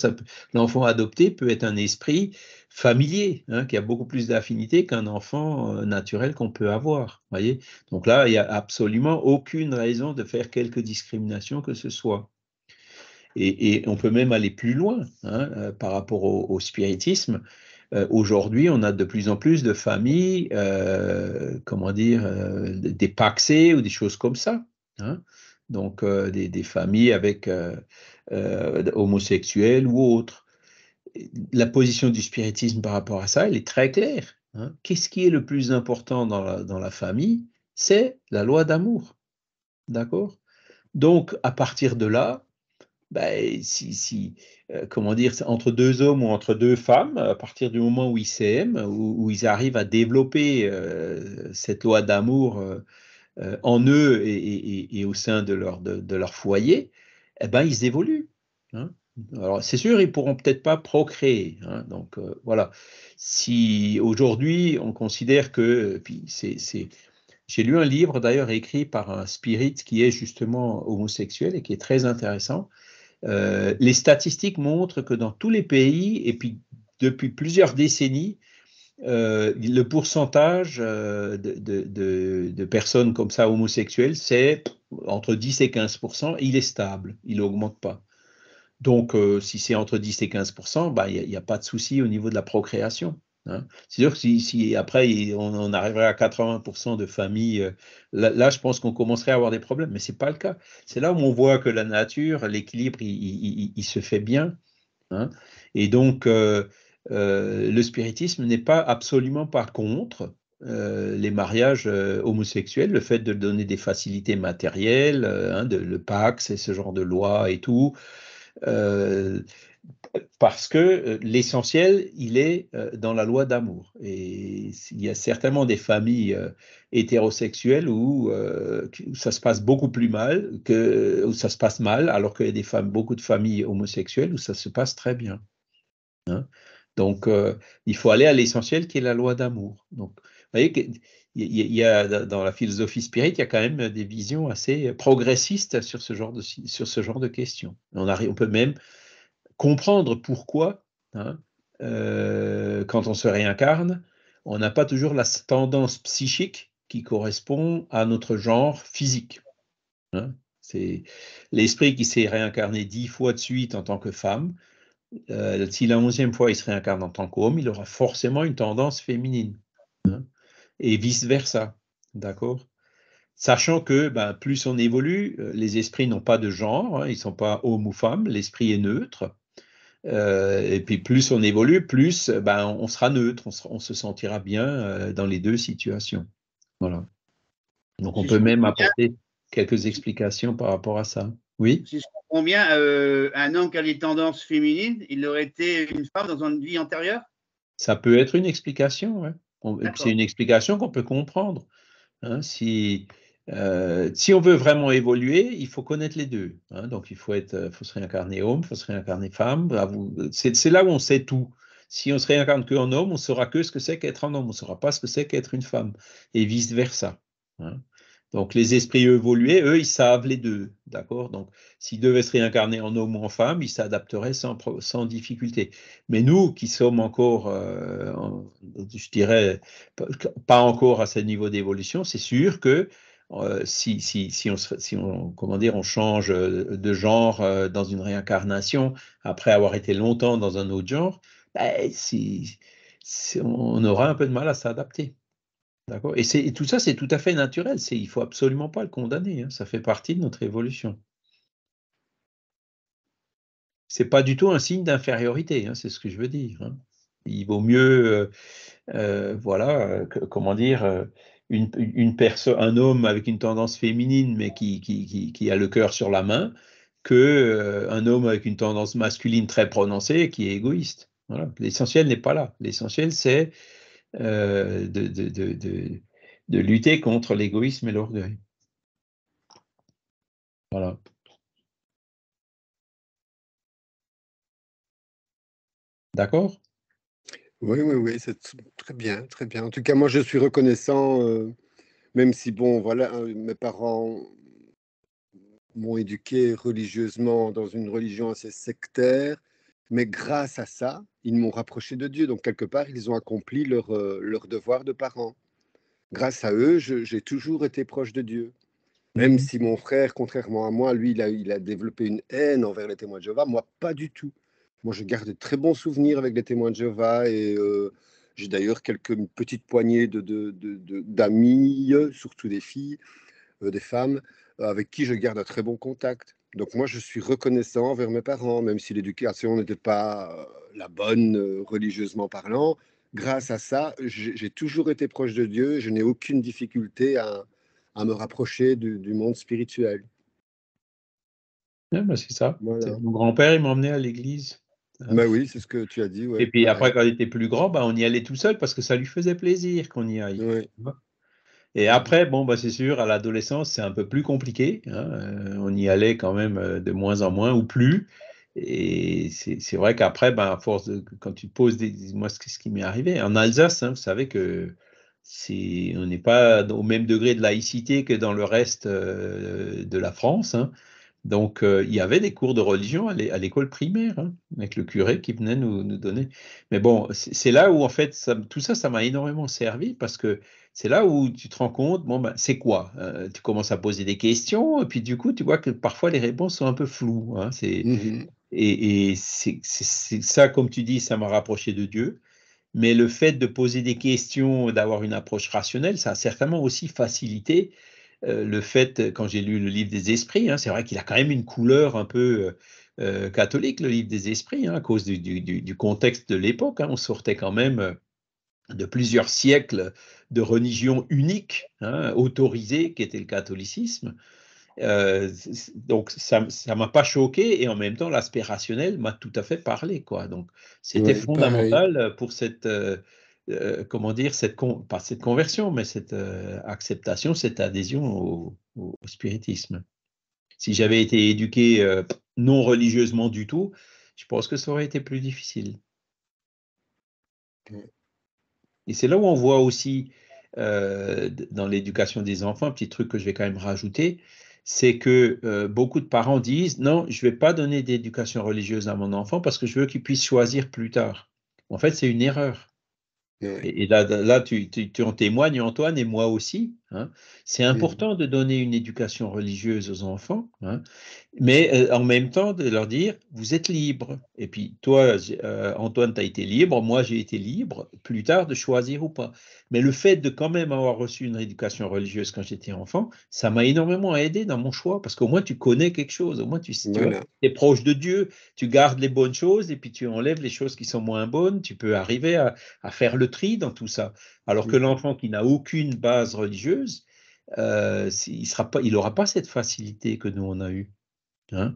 adopté peut être un esprit familier, hein, qui a beaucoup plus d'affinité qu'un enfant euh, naturel qu'on peut avoir. Voyez Donc là, il n'y a absolument aucune raison de faire quelque discrimination que ce soit. Et, on peut même aller plus loin euh, par rapport au spiritisme. Euh, aujourd'hui, on a de plus en plus de familles, euh, comment dire, euh, des paxés ou des choses comme ça. Hein. Donc, des, familles avec homosexuels ou autres. La position du spiritisme par rapport à ça, elle est très claire. Hein. Qu'est-ce qui est le plus important dans la famille C'est la loi d'amour. D'accord Donc, à partir de là, bah, si, si euh, comment dire, entre deux hommes ou entre deux femmes, à partir du moment où ils s'aiment, où, ils arrivent à développer euh, cette loi d'amour euh, en eux et, et, et, au sein de leur, de, leur foyer, eh ben, ils évoluent. Hein. Alors, c'est sûr, ils pourront peut-être pas procréer. Hein, donc, voilà. Si aujourd'hui, on considère que. Puis j'ai lu un livre d'ailleurs écrit par un spirit qui est justement homosexuel et qui est très intéressant, euh, les statistiques montrent que dans tous les pays, et puis depuis plusieurs décennies, euh, le pourcentage euh, de, personnes comme ça homosexuelles, c'est entre 10 et 15 il est stable, il n'augmente pas. Donc, si c'est entre 10 et 15 bah, il n'y a, pas de souci au niveau de la procréation. Hein. C'est sûr que si, après on, arriverait à 80% de familles, euh, là, je pense qu'on commencerait à avoir des problèmes, mais ce n'est pas le cas. C'est là où on voit que la nature, l'équilibre, il, se fait bien. Hein. Et donc, euh, euh, le spiritisme n'est pas absolument pas contre les mariages homosexuels, le fait de donner des facilités matérielles, hein, de, le Pax et ce genre de loi et tout parce que euh, l'essentiel, il est euh, dans la loi d'amour. Et il y a certainement des familles euh, hétérosexuelles où, ça se passe beaucoup plus mal, que, où ça se passe mal, alors qu'il y a des femmes, beaucoup de familles homosexuelles où ça se passe très bien. Hein. Donc, il faut aller à l'essentiel qui est la loi d'amour. Donc, vous voyez y a, dans la philosophie spirit, il y a quand même des visions assez progressistes sur ce genre de, sur ce genre de questions. On, arrive, on peut même comprendre pourquoi, hein, euh, quand on se réincarne, on n'a pas toujours la tendance psychique qui correspond à notre genre physique. Hein. C'est l'esprit qui s'est réincarné dix fois de suite en tant que femme. Euh, si la onzième fois il se réincarne en tant qu'homme, il aura forcément une tendance féminine. Hein, et vice-versa. D'accord Sachant que ben, plus on évolue, euh, les esprits n'ont pas de genre, ils ne sont pas homme ou femme, l'esprit est neutre. Euh, et puis plus on évolue, plus ben, on sera neutre, on, se sentira bien euh, dans les deux situations. Voilà. Donc on peut même apporter quelques explications par rapport à ça. Oui. Si je comprends bien, euh, un homme qui a des tendances féminines, il aurait été une femme dans une vie antérieure Ça peut être une explication. Ouais. C'est une explication qu'on peut comprendre. Hein, si euh, si on veut vraiment évoluer, il faut connaître les deux. Hein. donc, il faut, être, euh, faut se réincarner homme, il faut se réincarner femme. Bah, c'est là où on sait tout. Si on se réincarne qu'en homme, on saura que ce que c'est qu'être un homme, on ne saura pas ce que c'est qu'être une femme, et vice-versa. Hein. Donc, les esprits évolués, eux, ils savent les deux, d'accord Donc, s'ils devaient se réincarner en homme ou en femme, ils s'adapteraient sans, difficulté. Mais nous, qui sommes encore, euh, je dirais, pas encore à ce niveau d'évolution, c'est sûr que euh, si, si, si, on, si on, comment dire, on change euh, de genre euh, dans une réincarnation après avoir été longtemps dans un autre genre, bah, si, on aura un peu de mal à s'adapter. D'accord et, et, tout ça, c'est tout à fait naturel. Il ne faut absolument pas le condamner. Hein, ça fait partie de notre évolution. C'est pas du tout un signe d'infériorité, hein, c'est ce que je veux dire. Hein. Il vaut mieux, voilà, comment dire, une, personne, un homme avec une tendance féminine, mais qui, qui, a le cœur sur la main, que euh, un homme avec une tendance masculine très prononcée qui est égoïste. L'essentiel n'est pas là. L'essentiel, c'est euh, de, de, lutter contre l'égoïsme et l'orgueil. Voilà. D'accord oui, oui, oui, c'est très bien, très bien. En tout cas, moi, je suis reconnaissant, même si, bon, voilà, mes parents m'ont éduqué religieusement dans une religion assez sectaire, mais grâce à ça, ils m'ont rapproché de Dieu. Donc, quelque part, ils ont accompli leur, leur devoir de parents. Grâce à eux, j'ai toujours été proche de Dieu. Même mmh si mon frère, contrairement à moi, lui, il a, il a développé une haine envers les témoins de Jéhovah, moi, pas du tout. Moi, je garde de très bons souvenirs avec les témoins de Jéhovah et euh, j'ai d'ailleurs quelques petites poignées d'amis, de, surtout des filles, euh, des femmes, euh, avec qui je garde un très bon contact. Donc moi, je suis reconnaissant envers mes parents, même si l'éducation n'était pas la bonne religieusement parlant. Grâce à ça, j'ai toujours été proche de Dieu. Je n'ai aucune difficulté à, me rapprocher du, monde spirituel. Bah, c'est ça. Mon grand-père, il m'a emmené à l'église. Bah euh, oui, c'est ce que tu as dit. Et puis après, quand il était plus grand, bah, on y allait tout seul parce que ça lui faisait plaisir qu'on y aille. Et après, bon, bah, c'est sûr, à l'adolescence, c'est un peu plus compliqué. Hein, euh, on y allait quand même euh, de moins en moins ou plus. Et c'est vrai qu'après, bah, à force de, quand tu poses des, moi, ce, qui m'est arrivé en Alsace, hein, vous savez que on n'est pas au même degré de laïcité que dans le reste de la France. Hein. Donc, euh, il y avait des cours de religion à l'école primaire, hein, avec le curé qui venait nous, donner. Mais bon, c'est là où, en fait, tout ça, ça m'a énormément servi parce que c'est là où tu te rends compte, bon, ben, c'est quoi euh, Tu commences à poser des questions, et puis du coup, tu vois que parfois les réponses sont un peu floues. Hein, mmh et, c'est ça, comme tu dis, ça m'a rapproché de Dieu. Mais le fait de poser des questions, d'avoir une approche rationnelle, ça a certainement aussi facilité euh, le fait, euh, quand j'ai lu le livre des esprits, hein, c'est vrai qu'il a quand même une couleur un peu euh, catholique, le livre des esprits, hein, à cause du, contexte de l'époque. Hein. on sortait quand même de plusieurs siècles de religion unique, autorisée, qui était le catholicisme. donc ça ne m'a pas choqué et en même temps l'aspect rationnel m'a tout à fait parlé quoi donc c'était fondamental pour cette euh, comment dire, cette pas cette conversion, mais cette euh, acceptation, cette adhésion au, spiritisme. Si j'avais été éduqué euh, non religieusement du tout, je pense que ça aurait été plus difficile. Et c'est là où on voit aussi dans l'éducation des enfants, un petit truc que je vais quand même rajouter, c'est que beaucoup de parents disent non, je ne vais pas donner d'éducation religieuse à mon enfant parce que je veux qu'il puisse choisir plus tard. En fait, c'est une erreur. Et, là, là tu, tu, tu en témoignes, Antoine, et moi aussi. Hein. C'est important de donner une éducation religieuse aux enfants, hein, mais euh, en même temps de leur dire, vous êtes libre. Et puis, toi, euh, Antoine, tu as été libre, moi, j'ai été libre, plus tard, de choisir ou pas. Mais le fait de quand même avoir reçu une éducation religieuse quand j'étais enfant, ça m'a énormément aidé dans mon choix, parce qu'au moins, tu connais quelque chose, au moins, tu, tu es proche de Dieu, tu gardes les bonnes choses, et puis tu enlèves les choses qui sont moins bonnes, tu peux arriver à faire le tri dans tout ça. Alors que l'enfant qui n'a aucune base religieuse, euh, il n'aura pas, il pas cette facilité que nous on a eue. Hein.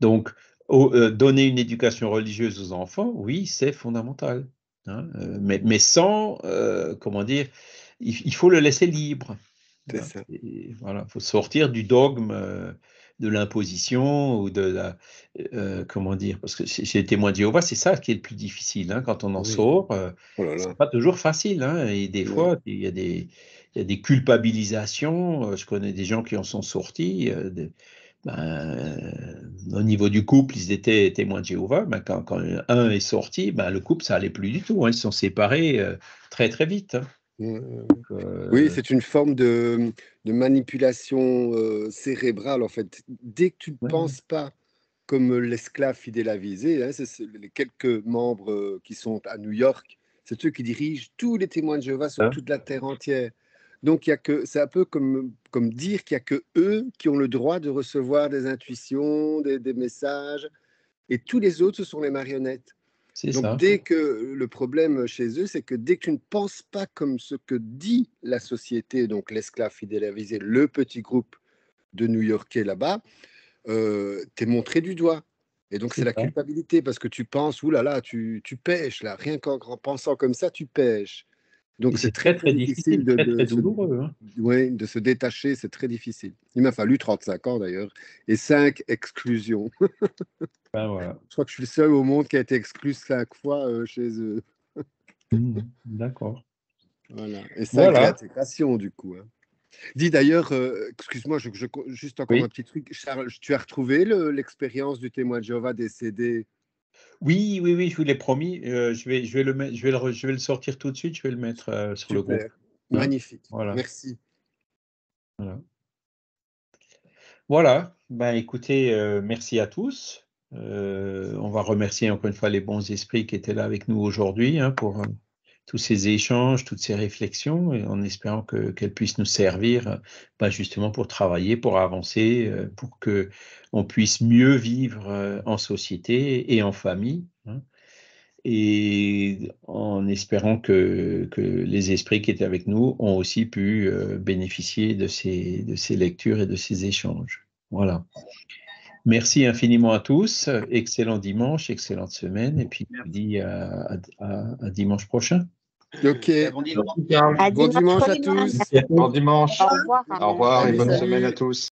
Donc, euh, donner une éducation religieuse aux enfants, oui, c'est fondamental. Hein, euh, mais, sans, comment dire, il, faut le laisser libre. Hein, voilà, il faut sortir du dogme de l'imposition ou de la comment dire parce que chez les témoins de Jéhovah c'est ça qui est le plus difficile quand on en sort oh c'est pas toujours facile et des fois il y a des il y a des culpabilisations. Euh, je connais des gens qui en sont sortis. Euh, ben, euh, au niveau du couple, ils étaient témoins de Jéhovah. Ben, quand, un est sorti, ben, le couple, ça allait plus du tout. Hein, ils se sont séparés très, très vite. Hein. Mmh, mmh. Oui, c'est une forme de, manipulation cérébrale, en fait. Dès que tu ne penses pas comme l'esclave fidèle à hein, les quelques membres qui sont à New York, c'est eux qui dirigent tous les témoins de Jéhovah sur toute la terre entière. Donc, il y a que, c'est un peu comme, dire qu'il n'y a que eux qui ont le droit de recevoir des intuitions, des, messages, et tous les autres, ce sont les marionnettes. C'est Donc, dès que le problème chez eux, c'est que dès que tu ne penses pas comme ce que dit la société, donc l'esclave fidèle le petit groupe de New-Yorkais là-bas, euh, t'es montré du doigt. Et donc, c'est, la culpabilité parce que tu penses, oulala, là là, tu, pêches là, rien qu'en, pensant comme ça, tu pêches. Donc c'est très, très, difficile, hein. de, se détacher, c'est très difficile. Il m'a fallu 35 ans d'ailleurs et 5 exclusions. Ben, je crois que je suis le seul au monde qui a été exclu 5 fois euh, chez eux. Mmh, d'accord. Voilà. Et 5 voilà. du coup. Hein. Dis d'ailleurs, euh, excuse-moi, juste encore un petit truc. Charles, tu as retrouvé l'expérience du témoin de Jéhovah décédé oui, oui, oui, je vous l'ai promis. Euh, je, vais, je, vais le je, vais le, je vais le sortir tout de suite, je vais le mettre euh, sur le groupe. Hein magnifique. Voilà. Merci. Voilà. Ben, écoutez, euh, merci à tous. on va remercier encore une fois les bons esprits qui étaient là avec nous aujourd'hui hein, pour tous ces échanges, toutes ces réflexions, en espérant qu'elles puissent nous servir pas euh, bah, justement pour travailler, pour avancer, euh, pour que on puisse mieux vivre euh, en société et en famille. Hein. et en espérant que, que, les esprits qui étaient avec nous ont aussi pu bénéficier de ces, de ces lectures et de ces échanges. Voilà. Merci infiniment à tous. Excellent dimanche, excellente semaine. Et puis, à dimanche prochain. Ok. Bon dimanche, à tous. Bon dimanche. Au revoir, Au revoir et bonne semaine à tous.